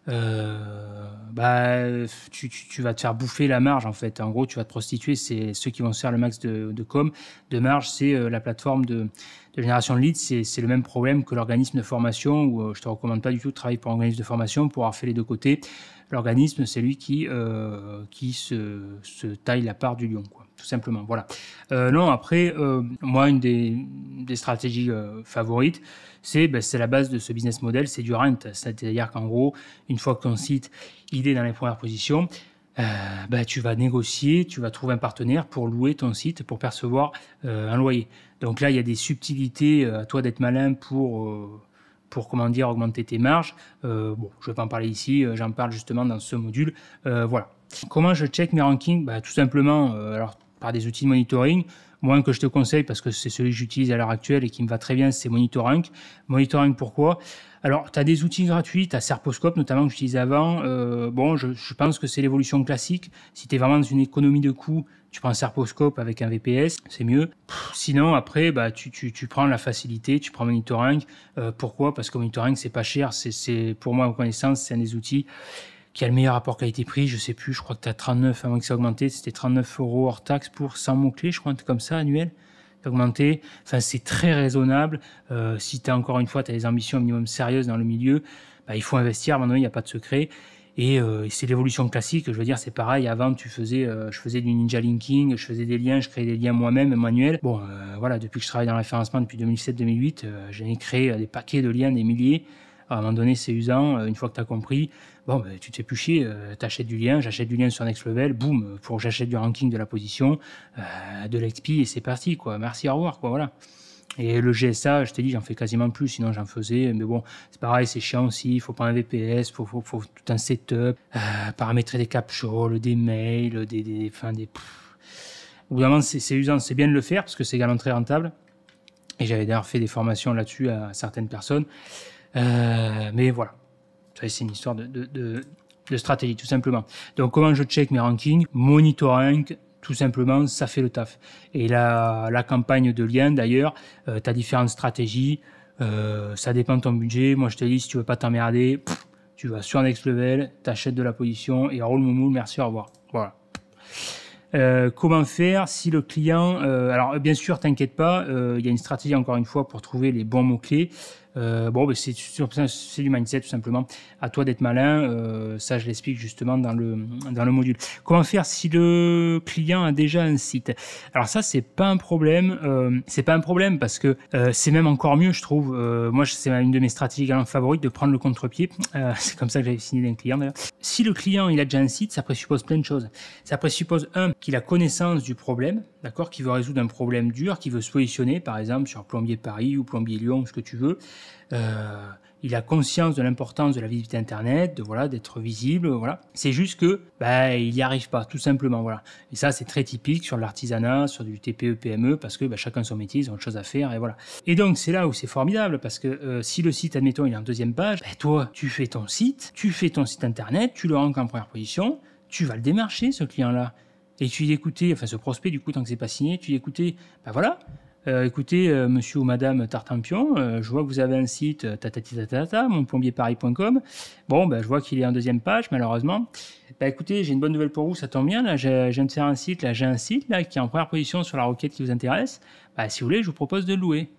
bah, tu, vas te faire bouffer la marge en fait. En gros, tu vas te prostituer. C'est ceux qui vont se faire le max de com. De marge, c'est la plateforme de, la génération de leads, c'est le même problème que l'organisme de formation, où euh, je ne te recommande pas du tout de travailler pour un organisme de formation pour avoir fait les deux côtés. L'organisme, c'est lui qui, euh, qui se, taille la part du lion, tout simplement. Voilà. Euh, non, après, moi, une des, stratégies favorites, c'est ben, la base de ce business model, c'est du rent. C'est-à-dire qu'en gros, une fois que ton site est dans les premières positions, bah, tu vas négocier, tu vas trouver un partenaire pour louer ton site, pour percevoir un loyer. Donc là, il y a des subtilités euh, à toi d'être malin pour, euh, pour comment dire, augmenter tes marges. Euh, bon, je ne vais pas en parler ici, j'en parle justement dans ce module. voilà. Comment je check mes rankings bah, Tout simplement alors, par des outils de monitoring. Moi, que je te conseille, parce que c'est celui que j'utilise à l'heure actuelle et qui me va très bien, c'est monitoring. Monitoring pourquoi alors, tu as des outils gratuits, tu as Serposcope notamment que j'utilisais avant. bon, je, je, pense que c'est l'évolution classique. Si tu es vraiment dans une économie de coûts, tu prends un Serposcope avec un VPS, c'est mieux. sinon, après, bah, tu, tu, tu, prends la facilité, tu prends Monitoring. Euh, pourquoi Parce que Monitoring, c'est pas cher. C'est Pour moi, en connaissance, c'est un des outils qui a le meilleur rapport qualité-prix. Je sais plus, je crois que tu as 39, avant que ça augmenté, c'était 39 euros hors taxe pour 100 mots-clés, je crois, comme ça, annuel augmenté. Enfin, c'est très raisonnable. Euh, si tu as encore une fois, tu as des ambitions minimum sérieuses dans le milieu, bah, il faut investir. Maintenant, il n'y a pas de secret. Et euh, c'est l'évolution classique. Je veux dire, c'est pareil. Avant, tu faisais, euh, je faisais du ninja linking, je faisais des liens, je créais des liens moi-même, manuel. Bon, euh, voilà, depuis que je travaille dans le référencement depuis 2007-2008, j'ai créé des paquets de liens, des milliers. à un moment donné, c'est usant. Une fois que tu as compris, bon, ben, tu te fais plus chier, du lien, j'achète du lien sur Next Level, boum, pour j'achète du ranking de la position, de l'XP et c'est parti, quoi. Merci, au revoir, quoi, voilà. Et le GSA, je t'ai dit, j'en fais quasiment plus, sinon j'en faisais. Mais bon, c'est pareil, c'est chiant aussi. Il faut pas un VPS, il faut, tout un setup, euh, paramétrer des capsules, des mails, des. des, des Au bout d'un moment, c'est usant. C'est bien de le faire parce que c'est également très rentable. Et j'avais d'ailleurs fait des formations là-dessus à certaines personnes. Euh, mais voilà. C'est une histoire de, de stratégie, tout simplement. Donc, comment je check mes rankings Monitoring, tout simplement, ça fait le taf. Et la, la campagne de lien, d'ailleurs, euh, tu as différentes stratégies, euh, ça dépend de ton budget. Moi, je te dis, si tu veux pas t'emmerder, tu vas sur Next Level, t'achètes de la position et roule moumou, merci, au revoir. Voilà. Euh, comment faire si le client... alors bien sûr, t'inquiète pas, il y a une stratégie encore une fois pour trouver les bons mots-clés. Euh, bon, ben, c'est du mindset tout simplement. À toi d'être malin, euh, ça je l'explique justement dans le, dans le module. Comment faire si le client a déjà un site Alors ça c'est pas un problème, euh, c'est pas un problème parce que euh, c'est même encore mieux je trouve. moi c'est une de mes stratégies favorites de prendre le contre-pied. c'est comme ça que j'avais signé d'un client d'ailleurs. Si le client il a déjà un site, ça présuppose plein de choses. Ça présuppose un qu'il a connaissance du problème, d'accord, qui veut résoudre un problème dur, qui veut se positionner, par exemple, sur Plombier Paris ou Plombier Lyon, ce que tu veux. Euh, il a conscience de l'importance de la visibilité internet, de voilà d'être visible, voilà. C'est juste que ben, il n'y arrive pas, tout simplement, voilà. Et ça c'est très typique sur l'artisanat, sur du TPE PME, parce que ben, chacun son métier, ils ont autre chose à faire et voilà. Et donc c'est là où c'est formidable parce que euh, si le site, admettons, il est en deuxième page, ben, toi tu fais ton site, tu fais ton site internet, tu le rends en première position, tu vas le démarcher ce client-là. Et tu y écoutez, enfin, ce prospect, du coup, tant que c'est pas signé, tu y écoutez, ben voilà, euh, écoutez, euh, monsieur ou madame Tartampion, euh, je vois que vous avez un site tatatitatata, monplombierparis.com, pariscom Bon, ben, je vois qu'il est en deuxième page, malheureusement. Ben, écoutez, j'ai une bonne nouvelle pour vous, ça tombe bien. Là, je, un site, là, j'ai un site là, qui est en première position sur la requête qui vous intéresse. Ben, si vous voulez, je vous propose de louer.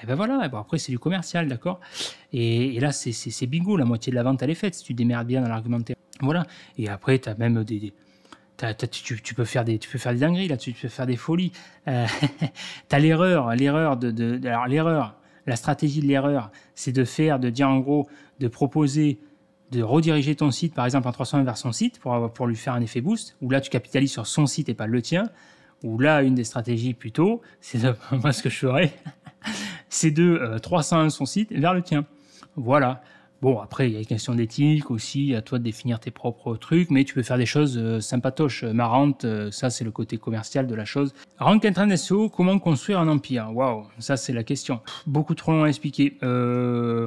Et eh ben voilà, après c'est du commercial, d'accord et, là, c'est bingo, la moitié de la vente, elle est faite si tu démerdes bien dans l'argumentaire. Voilà. Et après, tu as même des tu, peux faire des, tu peux faire dingueries là-dessus, tu peux faire des folies. Euh, tu as l'erreur, l'erreur de, l'erreur, la stratégie de l'erreur, c'est de faire, de dire en gros, de proposer, de rediriger ton site par exemple en 301 vers son site pour, pour lui faire un effet boost, où là tu capitalises sur son site et pas le tien, ou là une des stratégies plutôt, c'est moi ce que je ferais, c'est de 301 euh, son site vers le tien. Voilà. Bon, après, il y a une question d'éthique aussi, à toi de définir tes propres trucs, mais tu peux faire des choses euh, sympatoches, euh, marrantes, euh, ça c'est le côté commercial de la chose. Rank Train SEO, comment construire un empire Waouh, ça c'est la question. beaucoup trop long à expliquer.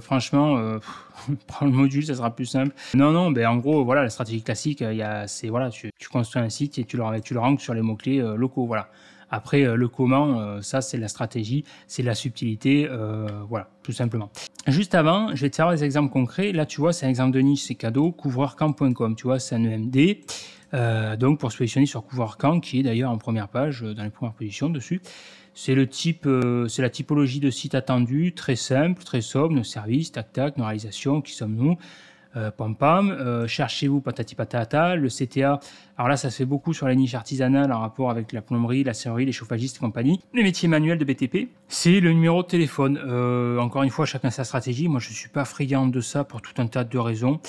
franchement, prends le module, ça sera plus simple. Non, non, ben, en gros, voilà, la stratégie classique, il c'est voilà, tu, construis un site et tu le, tu le sur les mots-clés locaux, voilà. Après, euh, le comment, euh, ça, c'est la stratégie, c'est la subtilité, euh, voilà, tout simplement. Juste avant, je vais te faire des exemples concrets. Là, tu vois, c'est un exemple de niche, c'est cadeau, couvreurcamp.com, tu vois, c'est un EMD. donc pour se positionner sur couvreurcamp, qui est d'ailleurs en première page, dans les premières positions dessus. C'est le type, c'est la typologie de site attendu, très simple, très sobre, nos services, tac tac, nos réalisations, qui sommes-nous euh, pam pam, euh, cherchez-vous patati patata, le CTA. Alors là, ça se fait beaucoup sur la niche artisanale en rapport avec la plomberie, la serrerie, les chauffagistes et compagnie. Les métiers manuels de BTP, c'est le numéro de téléphone. Euh, encore une fois, chacun sa stratégie. Moi, je ne suis pas friand de ça pour tout un tas de raisons.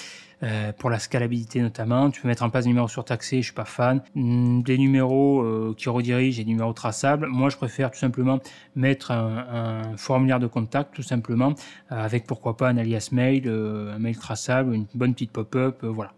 Euh, pour la scalabilité notamment. Tu peux mettre en place des numéros surtaxés, je suis pas fan. Hmm, des numéros euh, qui redirigent, des numéros traçables. Moi, je préfère tout simplement mettre un, formulaire de contact, tout simplement, euh, avec pourquoi pas un alias mail, un mail traçable, une bonne petite pop-up, voilà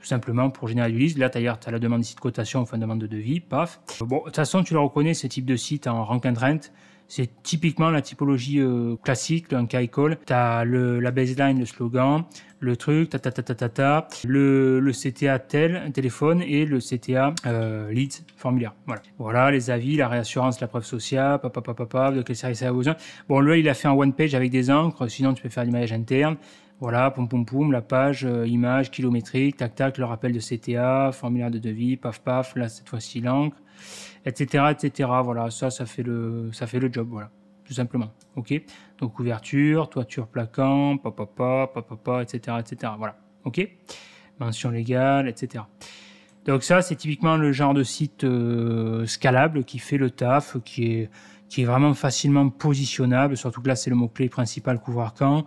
tout simplement pour générer du liste, Là, d'ailleurs, tu as la demande de de cotation, enfin demande de devis, paf. Bon, de toute façon, tu le reconnais, ce type de site en rank and rent. C'est typiquement la typologie euh, classique d'un cas Tu as le, la baseline, le slogan, le truc, ta ta ta ta le, CTA tel, téléphone et le CTA lead, euh, leads, formulaire. Voilà. Voilà, les avis, la réassurance, la preuve sociale, papa, papa, de quel service ça a besoin. Bon, là, il a fait un one page avec des encres, sinon tu peux faire du maillage interne. Voilà, pom pom pom, la page, euh, image, kilométrique, tac tac, le rappel de CTA, formulaire de devis, paf paf, là cette fois-ci l'encre, etc., etc. Voilà, ça, ça fait le, ça fait le job, voilà, tout simplement. Ok. Donc ouverture, toiture, plaquant, papa, papa, etc., etc. Voilà. Ok. Mention légale, etc. Donc ça, c'est typiquement le genre de site euh, scalable qui fait le taf, qui est, qui est vraiment facilement positionnable. Surtout que là, c'est le mot-clé principal couvrir quand.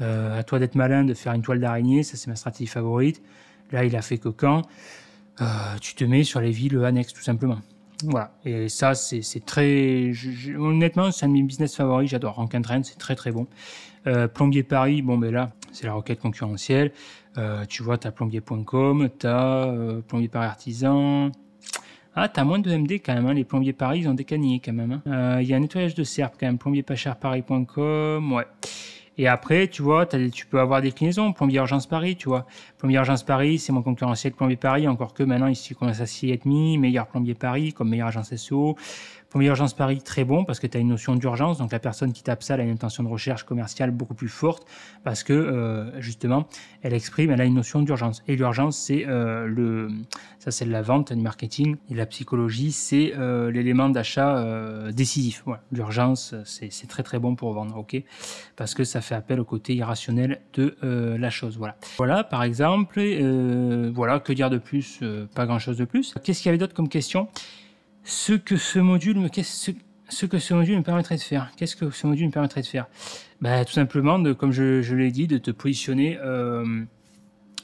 Euh, à toi d'être malin de faire une toile d'araignée, ça c'est ma stratégie favorite. Là, il a fait que quand. Euh, tu te mets sur les villes annexes, tout simplement. Voilà. Et ça, c'est très. honnêtement, c'est un de mes business favoris. J'adore Rankin Train, c'est très très bon. Euh, Plombier Paris, bon, ben là, c'est la requête concurrentielle. Euh, tu vois, t'as plombier.com, t'as euh, Plombier Paris Artisan. Ah, t'as moins de MD quand même. Hein. Les plombiers Paris, ils ont décanié quand même. Hein. Il y a un nettoyage de serpe quand même. Plombier pas Paris.com, ouais. Et après, tu vois, tu peux avoir des clinaisons. Plombier Urgence Paris, tu vois. Plombier Urgence Paris, c'est mon concurrentiel Plombier Paris, encore que maintenant, ici, commence à s'y et demi Meilleur Plombier Paris, comme Meilleur Agence SEO. Premier Urgence Paris, très bon parce que tu as une notion d'urgence. Donc la personne qui tape ça, elle a une intention de recherche commerciale beaucoup plus forte parce que euh, justement, elle exprime, elle a une notion d'urgence. Et l'urgence, c'est euh, le, ça c'est de la vente, du marketing. Et la psychologie, c'est euh, l'élément d'achat décisif. L'urgence, c'est très très bon pour vendre, ok Parce que ça fait appel au côté irrationnel de la chose. Voilà. Voilà, par exemple, voilà, que dire de plus Pas grand chose de plus. Qu'est-ce qu'il y avait d'autre comme question ce que ce module me, ce, que ce module me permettrait de faire. Qu'est-ce que ce module me permettrait de faire bah, Tout simplement, de, comme je, l'ai dit, de te positionner. Euh,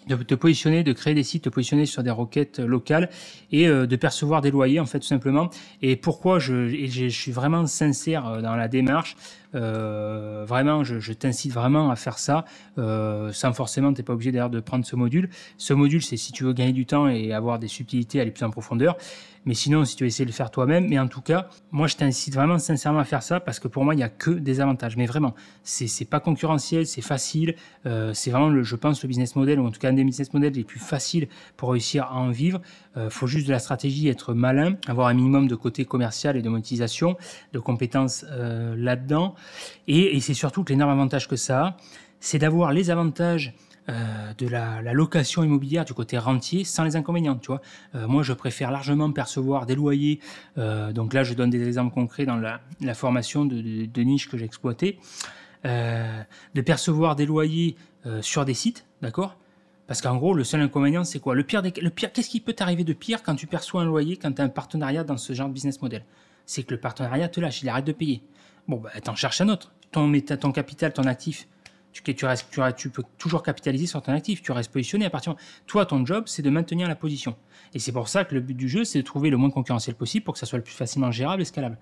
de te positionner, de créer des sites, de te positionner sur des requêtes locales et euh, de percevoir des loyers en fait tout simplement. Et pourquoi je suis vraiment sincère euh, dans la démarche, euh, vraiment, je, t'incite vraiment à faire ça, euh, sans forcément, t'es pas obligé d'ailleurs de prendre ce module. Ce module, c'est si tu veux gagner du temps et avoir des subtilités, aller plus en profondeur. Mais sinon, si tu veux essayer de le faire toi-même, mais en tout cas, moi, je t'incite vraiment sincèrement à faire ça parce que pour moi, il n'y a que des avantages. Mais vraiment, c'est pas concurrentiel, c'est facile. Euh, c'est vraiment, le, je pense, le business model, ou en tout cas, un des business models les plus faciles pour réussir à en vivre. Euh, faut juste de la stratégie, être malin, avoir un minimum de côté commercial et de monétisation, de compétences euh, là-dedans. Et, c'est surtout que l'énorme avantage que ça a, c'est d'avoir les avantages euh, de la, location immobilière du côté rentier sans les inconvénients. Tu vois, moi je préfère largement percevoir des loyers. donc là, je donne des exemples concrets dans la, formation de, niches niche que j'ai exploitée, de percevoir des loyers sur des sites, d'accord, parce qu'en gros, le seul inconvénient, c'est quoi Le pire, le pire, qu'est-ce qui peut t'arriver de pire quand tu perçois un loyer, quand tu as un partenariat dans ce genre de business model C'est que le partenariat te lâche, il arrête de payer. Bon, bah, t'en cherches un autre. Ton, ton capital, ton actif, tu, peux toujours capitaliser sur ton actif, tu restes positionné à partir. de... Toi, ton job, c'est de maintenir la position. Et c'est pour ça que le but du jeu, c'est de trouver le moins concurrentiel possible pour que ça soit le plus facilement gérable et scalable.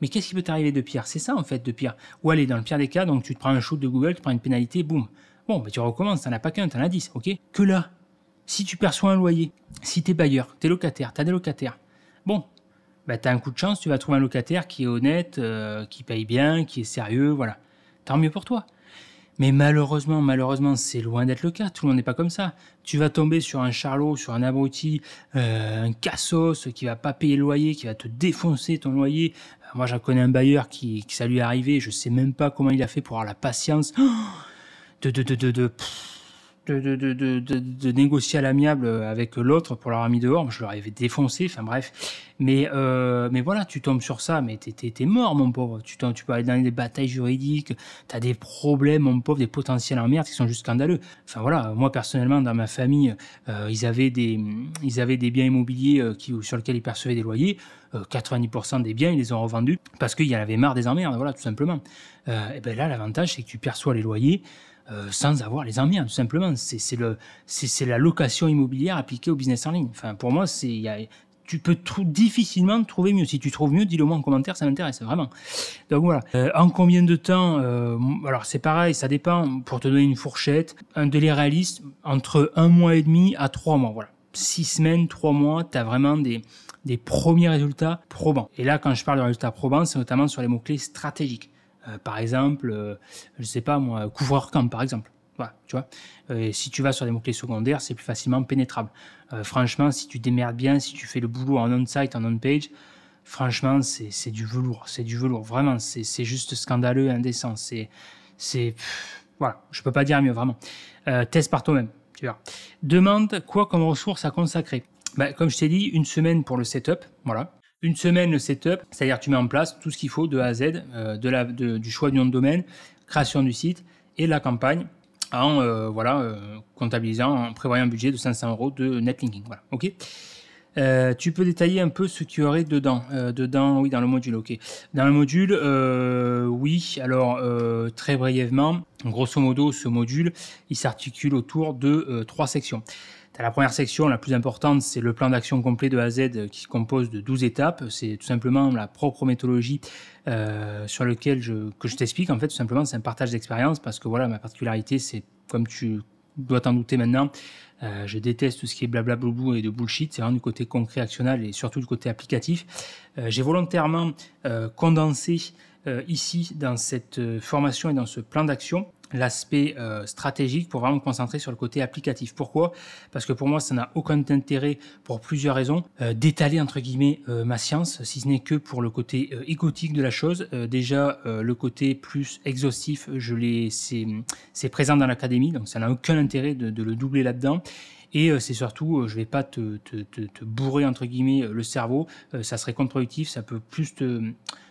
Mais qu'est-ce qui peut t'arriver de pire C'est ça, en fait, de pire. Ou aller dans le pire des cas, donc tu te prends un shoot de Google, tu prends une pénalité, boum. Bon, bah, tu recommences, t'en as pas qu'un, t'en as dix, ok Que là, si tu perçois un loyer, si t'es bailleur, t'es locataire, t'as des locataires, bon, bah t'as un coup de chance, tu vas trouver un locataire qui est honnête, euh, qui paye bien, qui est sérieux, voilà. Tant mieux pour toi. Mais malheureusement, malheureusement, c'est loin d'être le cas. Tout le monde n'est pas comme ça. Tu vas tomber sur un charlot, sur un abruti, euh, un cassos qui va pas payer le loyer, qui va te défoncer ton loyer. Euh, moi, j'en connais un bailleur qui, ça lui est arrivé. Je sais même pas comment il a fait pour avoir la patience. Oh de, de, de, de de, de, de, négocier à l'amiable avec l'autre pour leur ami dehors. Je leur avais défoncé, enfin bref. Mais, mais voilà, tu tombes sur ça, mais t'es mort, mon pauvre. Tu, tu peux aller dans des batailles juridiques, t'as des problèmes, mon pauvre, des potentiels emmerdes qui sont juste scandaleux. Enfin voilà, moi personnellement, dans ma famille, ils, avaient des, ils avaient des biens immobiliers qui, sur lesquels ils percevaient des loyers. 90% des biens, ils les ont revendus parce qu'ils en avaient marre des emmerdes, voilà, tout simplement. et ben là, l'avantage, c'est que tu perçois les loyers. Euh, sans avoir les en hein, tout simplement. C'est la location immobilière appliquée au business en ligne. Enfin, pour moi, y tu peux difficilement trouver mieux. Si tu trouves mieux, dis-le moi en commentaire, ça m'intéresse vraiment. Donc voilà. Euh, en combien de temps euh, Alors c'est pareil, ça dépend. Pour te donner une fourchette, un délai réaliste entre un mois et demi à trois mois. Voilà. Six semaines, trois mois, tu as vraiment des, des premiers résultats probants. Et là, quand je parle de résultats probants, c'est notamment sur les mots-clés stratégiques. Euh, par exemple, euh, je sais pas moi, couvreur camp par exemple. Voilà, tu vois. Euh, si tu vas sur des mots-clés secondaires, c'est plus facilement pénétrable. franchement, si tu démerdes bien, si tu fais le boulot en on-site, en on-page, franchement, c'est du velours. C'est du velours. Vraiment, c'est juste scandaleux, indécent. C'est. Voilà, je peux pas dire mieux, vraiment. teste par toi-même, tu Demande quoi comme ressources à consacrer. Bah, comme je t'ai dit, une semaine pour le setup, voilà une semaine le setup, c'est-à-dire tu mets en place tout ce qu'il faut de A à Z, euh, du choix du nom de domaine, création du site et la campagne en euh, voilà, euh, comptabilisant, en prévoyant un budget de 500 euros de netlinking. ok tu peux détailler un peu ce qu'il y aurait dedans, dedans, oui, dans le module, ok. Dans le module, oui, alors très brièvement, grosso modo, ce module, il s'articule autour de trois sections la première section, la plus importante, c'est le plan d'action complet de A à Z euh, qui se compose de 12 étapes. C'est tout simplement la propre méthodologie euh, sur laquelle je, que je t'explique. En fait, tout simplement, c'est un partage d'expérience parce que voilà, ma particularité, c'est comme tu dois t'en douter maintenant, euh, je déteste tout ce qui est boubou et de bullshit. C'est vraiment du côté concret, actionnel et surtout du côté applicatif. J'ai volontairement condensé ici dans cette formation et dans ce plan d'action l'aspect euh, stratégique pour vraiment me concentrer sur le côté applicatif. Pourquoi Parce que pour moi, ça n'a aucun intérêt pour plusieurs raisons euh, d'étaler entre guillemets euh, ma science, si ce n'est que pour le côté égotique de la chose. déjà, le côté plus exhaustif, je l'ai, c'est, présent dans l'académie, donc ça n'a aucun intérêt de, le doubler là-dedans. Et c'est surtout, je vais pas te, te, te, te, bourrer entre guillemets le cerveau. ça serait contre-productif. Ça peut plus te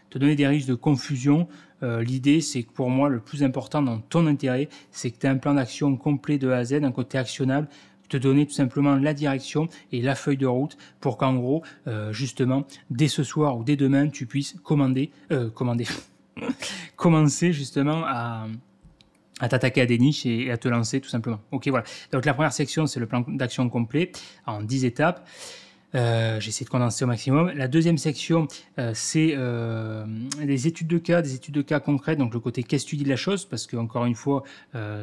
te donner des risques de confusion euh, l'idée, c'est que pour moi, le plus important dans ton intérêt, c'est que tu aies un plan d'action complet de A à Z, un côté actionnable, te donner tout simplement la direction et la feuille de route pour qu'en gros, euh, justement, dès ce soir ou dès demain, tu puisses commander, euh, commander, commencer justement à, à t'attaquer à des niches et à te lancer tout simplement. Ok, voilà. Donc la première section, c'est le plan d'action complet en 10 étapes. Euh, j'essaie de condenser au maximum. La deuxième section, euh, c'est euh, des études de cas, des études de cas concrètes, donc le côté qu'est-ce que tu dis de la chose, parce que encore une fois,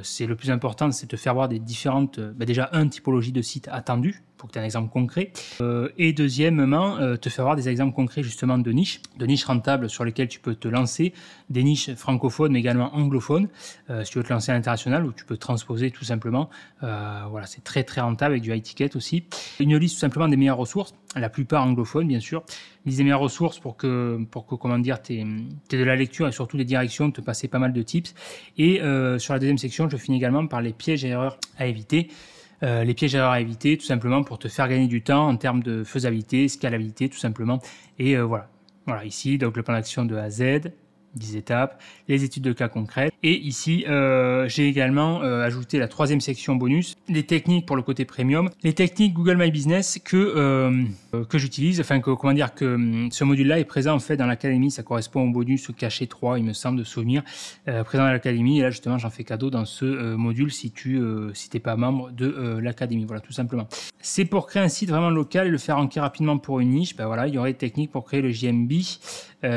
c'est le plus important, c'est de faire voir des différentes, bah, déjà, un, typologie de sites attendus, pour que tu aies un exemple concret. Euh, et deuxièmement, euh, te faire voir des exemples concrets justement de niches, de niches rentables sur lesquelles tu peux te lancer, des niches francophones mais également anglophones, euh, si tu veux te lancer à l'international ou tu peux transposer tout simplement. voilà, c'est très très rentable avec du high ticket aussi. Une liste tout simplement des meilleures ressources, la plupart anglophones bien sûr, liste des meilleures ressources pour que, pour comment dire, tu de la lecture et surtout des directions, te passer pas mal de tips. Et sur la deuxième section, je finis également par les pièges et erreurs à éviter. Euh, les pièges à éviter, tout simplement pour te faire gagner du temps en termes de faisabilité, scalabilité, tout simplement. Et euh, voilà. Voilà, ici, donc le plan d'action de A à Z, 10 étapes, les études de cas concrètes. Et ici, euh, j'ai également ajouté la troisième section bonus, les techniques pour le côté premium, les techniques Google My Business que euh, que j'utilise, enfin que, comment dire que hum, ce module-là est présent en fait dans l'académie, ça correspond au bonus caché 3, il me semble de souvenir, euh, présent à l'académie. Et là justement, j'en fais cadeau dans ce euh, module si tu euh, si t'es pas membre de l'académie. Voilà, tout simplement. C'est pour créer un site vraiment local et le faire enquêter rapidement pour une niche. Ben voilà, il y aurait des techniques pour créer le JMB.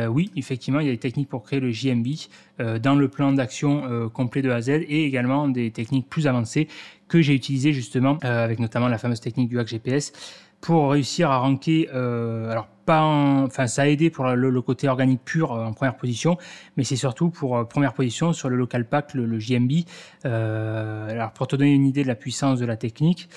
oui, effectivement, il y a des techniques pour créer le JMB dans le plan d'action complet de A à Z et également des techniques plus avancées que j'ai utilisées justement avec notamment la fameuse technique du hack GPS pour réussir à ranker. Euh, alors, pas enfin, ça a aidé pour le, côté organique pur euh, en première position, mais c'est surtout pour euh, première position sur le local pack, le, le JMB. Euh, alors, pour te donner une idée de la puissance de la technique,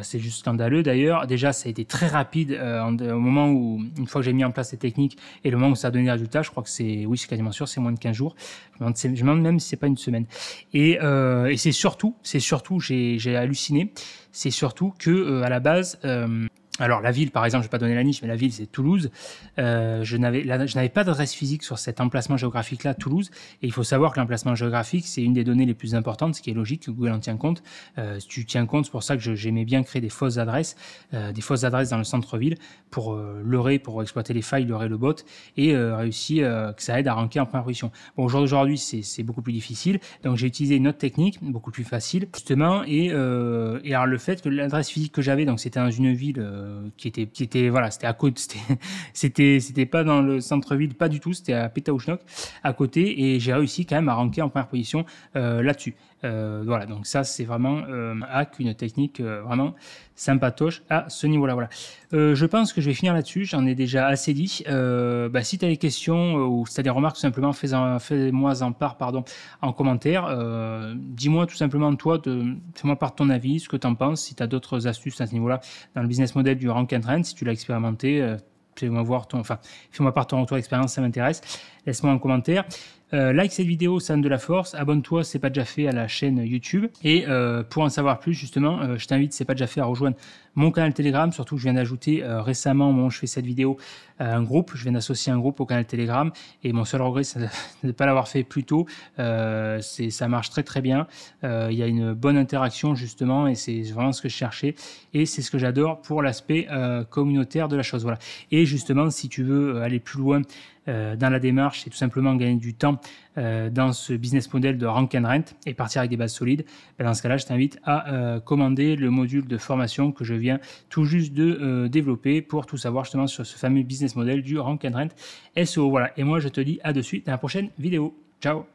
c'est juste scandaleux d'ailleurs. Déjà, ça a été très rapide au moment où, une fois que j'ai mis en place cette techniques et le moment où ça a donné les résultats, je crois que c'est, oui, c'est quasiment sûr, c'est moins de 15 jours. Je me demande, même si c'est pas une semaine. Et, et c'est surtout, c'est surtout, j'ai halluciné c'est surtout que euh, à la base euh, alors la ville, par exemple, je vais pas donner la niche, mais la ville c'est Toulouse. Euh, je n'avais, je n'avais pas d'adresse physique sur cet emplacement géographique-là, Toulouse. Et il faut savoir que l'emplacement géographique c'est une des données les plus importantes, ce qui est logique que Google en tient compte. Euh, tu tiens compte, c'est pour ça que j'aimais bien créer des fausses adresses, euh, des fausses adresses dans le centre-ville pour euh, leurrer, pour exploiter les failles, leurrer le bot et réussir que ça aide à ranker en première position. Bon, aujourd'hui c'est beaucoup plus difficile, donc j'ai utilisé une autre technique beaucoup plus facile justement et, et alors le fait que l'adresse physique que j'avais, donc c'était dans une ville euh, qui était, qui était, voilà, c'était à côté, c'était, c'était pas dans le centre-ville, pas du tout, c'était à Pétaouchnok, à côté, et j'ai réussi quand même à ranker en première position euh, là-dessus. Euh, voilà, donc ça, c'est vraiment un euh, hack, une technique euh, vraiment sympatoche à ce niveau-là. Voilà. je pense que je vais finir là-dessus, j'en ai déjà assez dit. Bah, si tu as des questions ou si tu as des remarques, tout simplement, fais-moi en, part pardon, en commentaire. Dis-moi tout simplement, toi, fais-moi part ton avis, ce que tu en penses, si tu as d'autres astuces à ce niveau-là dans le business model du rank and trend, si tu l'as expérimenté fais-moi voir ton, enfin, fais-moi part ton retour d'expérience, ça m'intéresse. Laisse-moi en commentaire. Euh, like cette vidéo, ça donne de la force. Abonne-toi, c'est pas déjà fait à la chaîne YouTube. Et euh, pour en savoir plus, justement, euh, je t'invite, c'est pas déjà fait, à rejoindre mon canal Telegram. Surtout, je viens d'ajouter récemment, au moment où je fais cette vidéo, un groupe. Je viens d'associer un groupe au canal Telegram. Et mon seul regret, c'est de ne pas l'avoir fait plus tôt. ça marche très très bien. Il y a une bonne interaction, justement, et c'est vraiment ce que je cherchais. Et c'est ce que j'adore pour l'aspect communautaire de la chose. Voilà. Et justement, si tu veux aller plus loin euh, dans la démarche, c'est tout simplement gagner du temps euh, dans ce business model de rank and rent et partir avec des bases solides, ben, dans ce cas-là, je t'invite à euh, commander le module de formation que je viens tout juste de développer pour tout savoir justement sur ce fameux business model du rank and rent SEO. Voilà. Et moi, je te dis à de suite dans la prochaine vidéo. Ciao.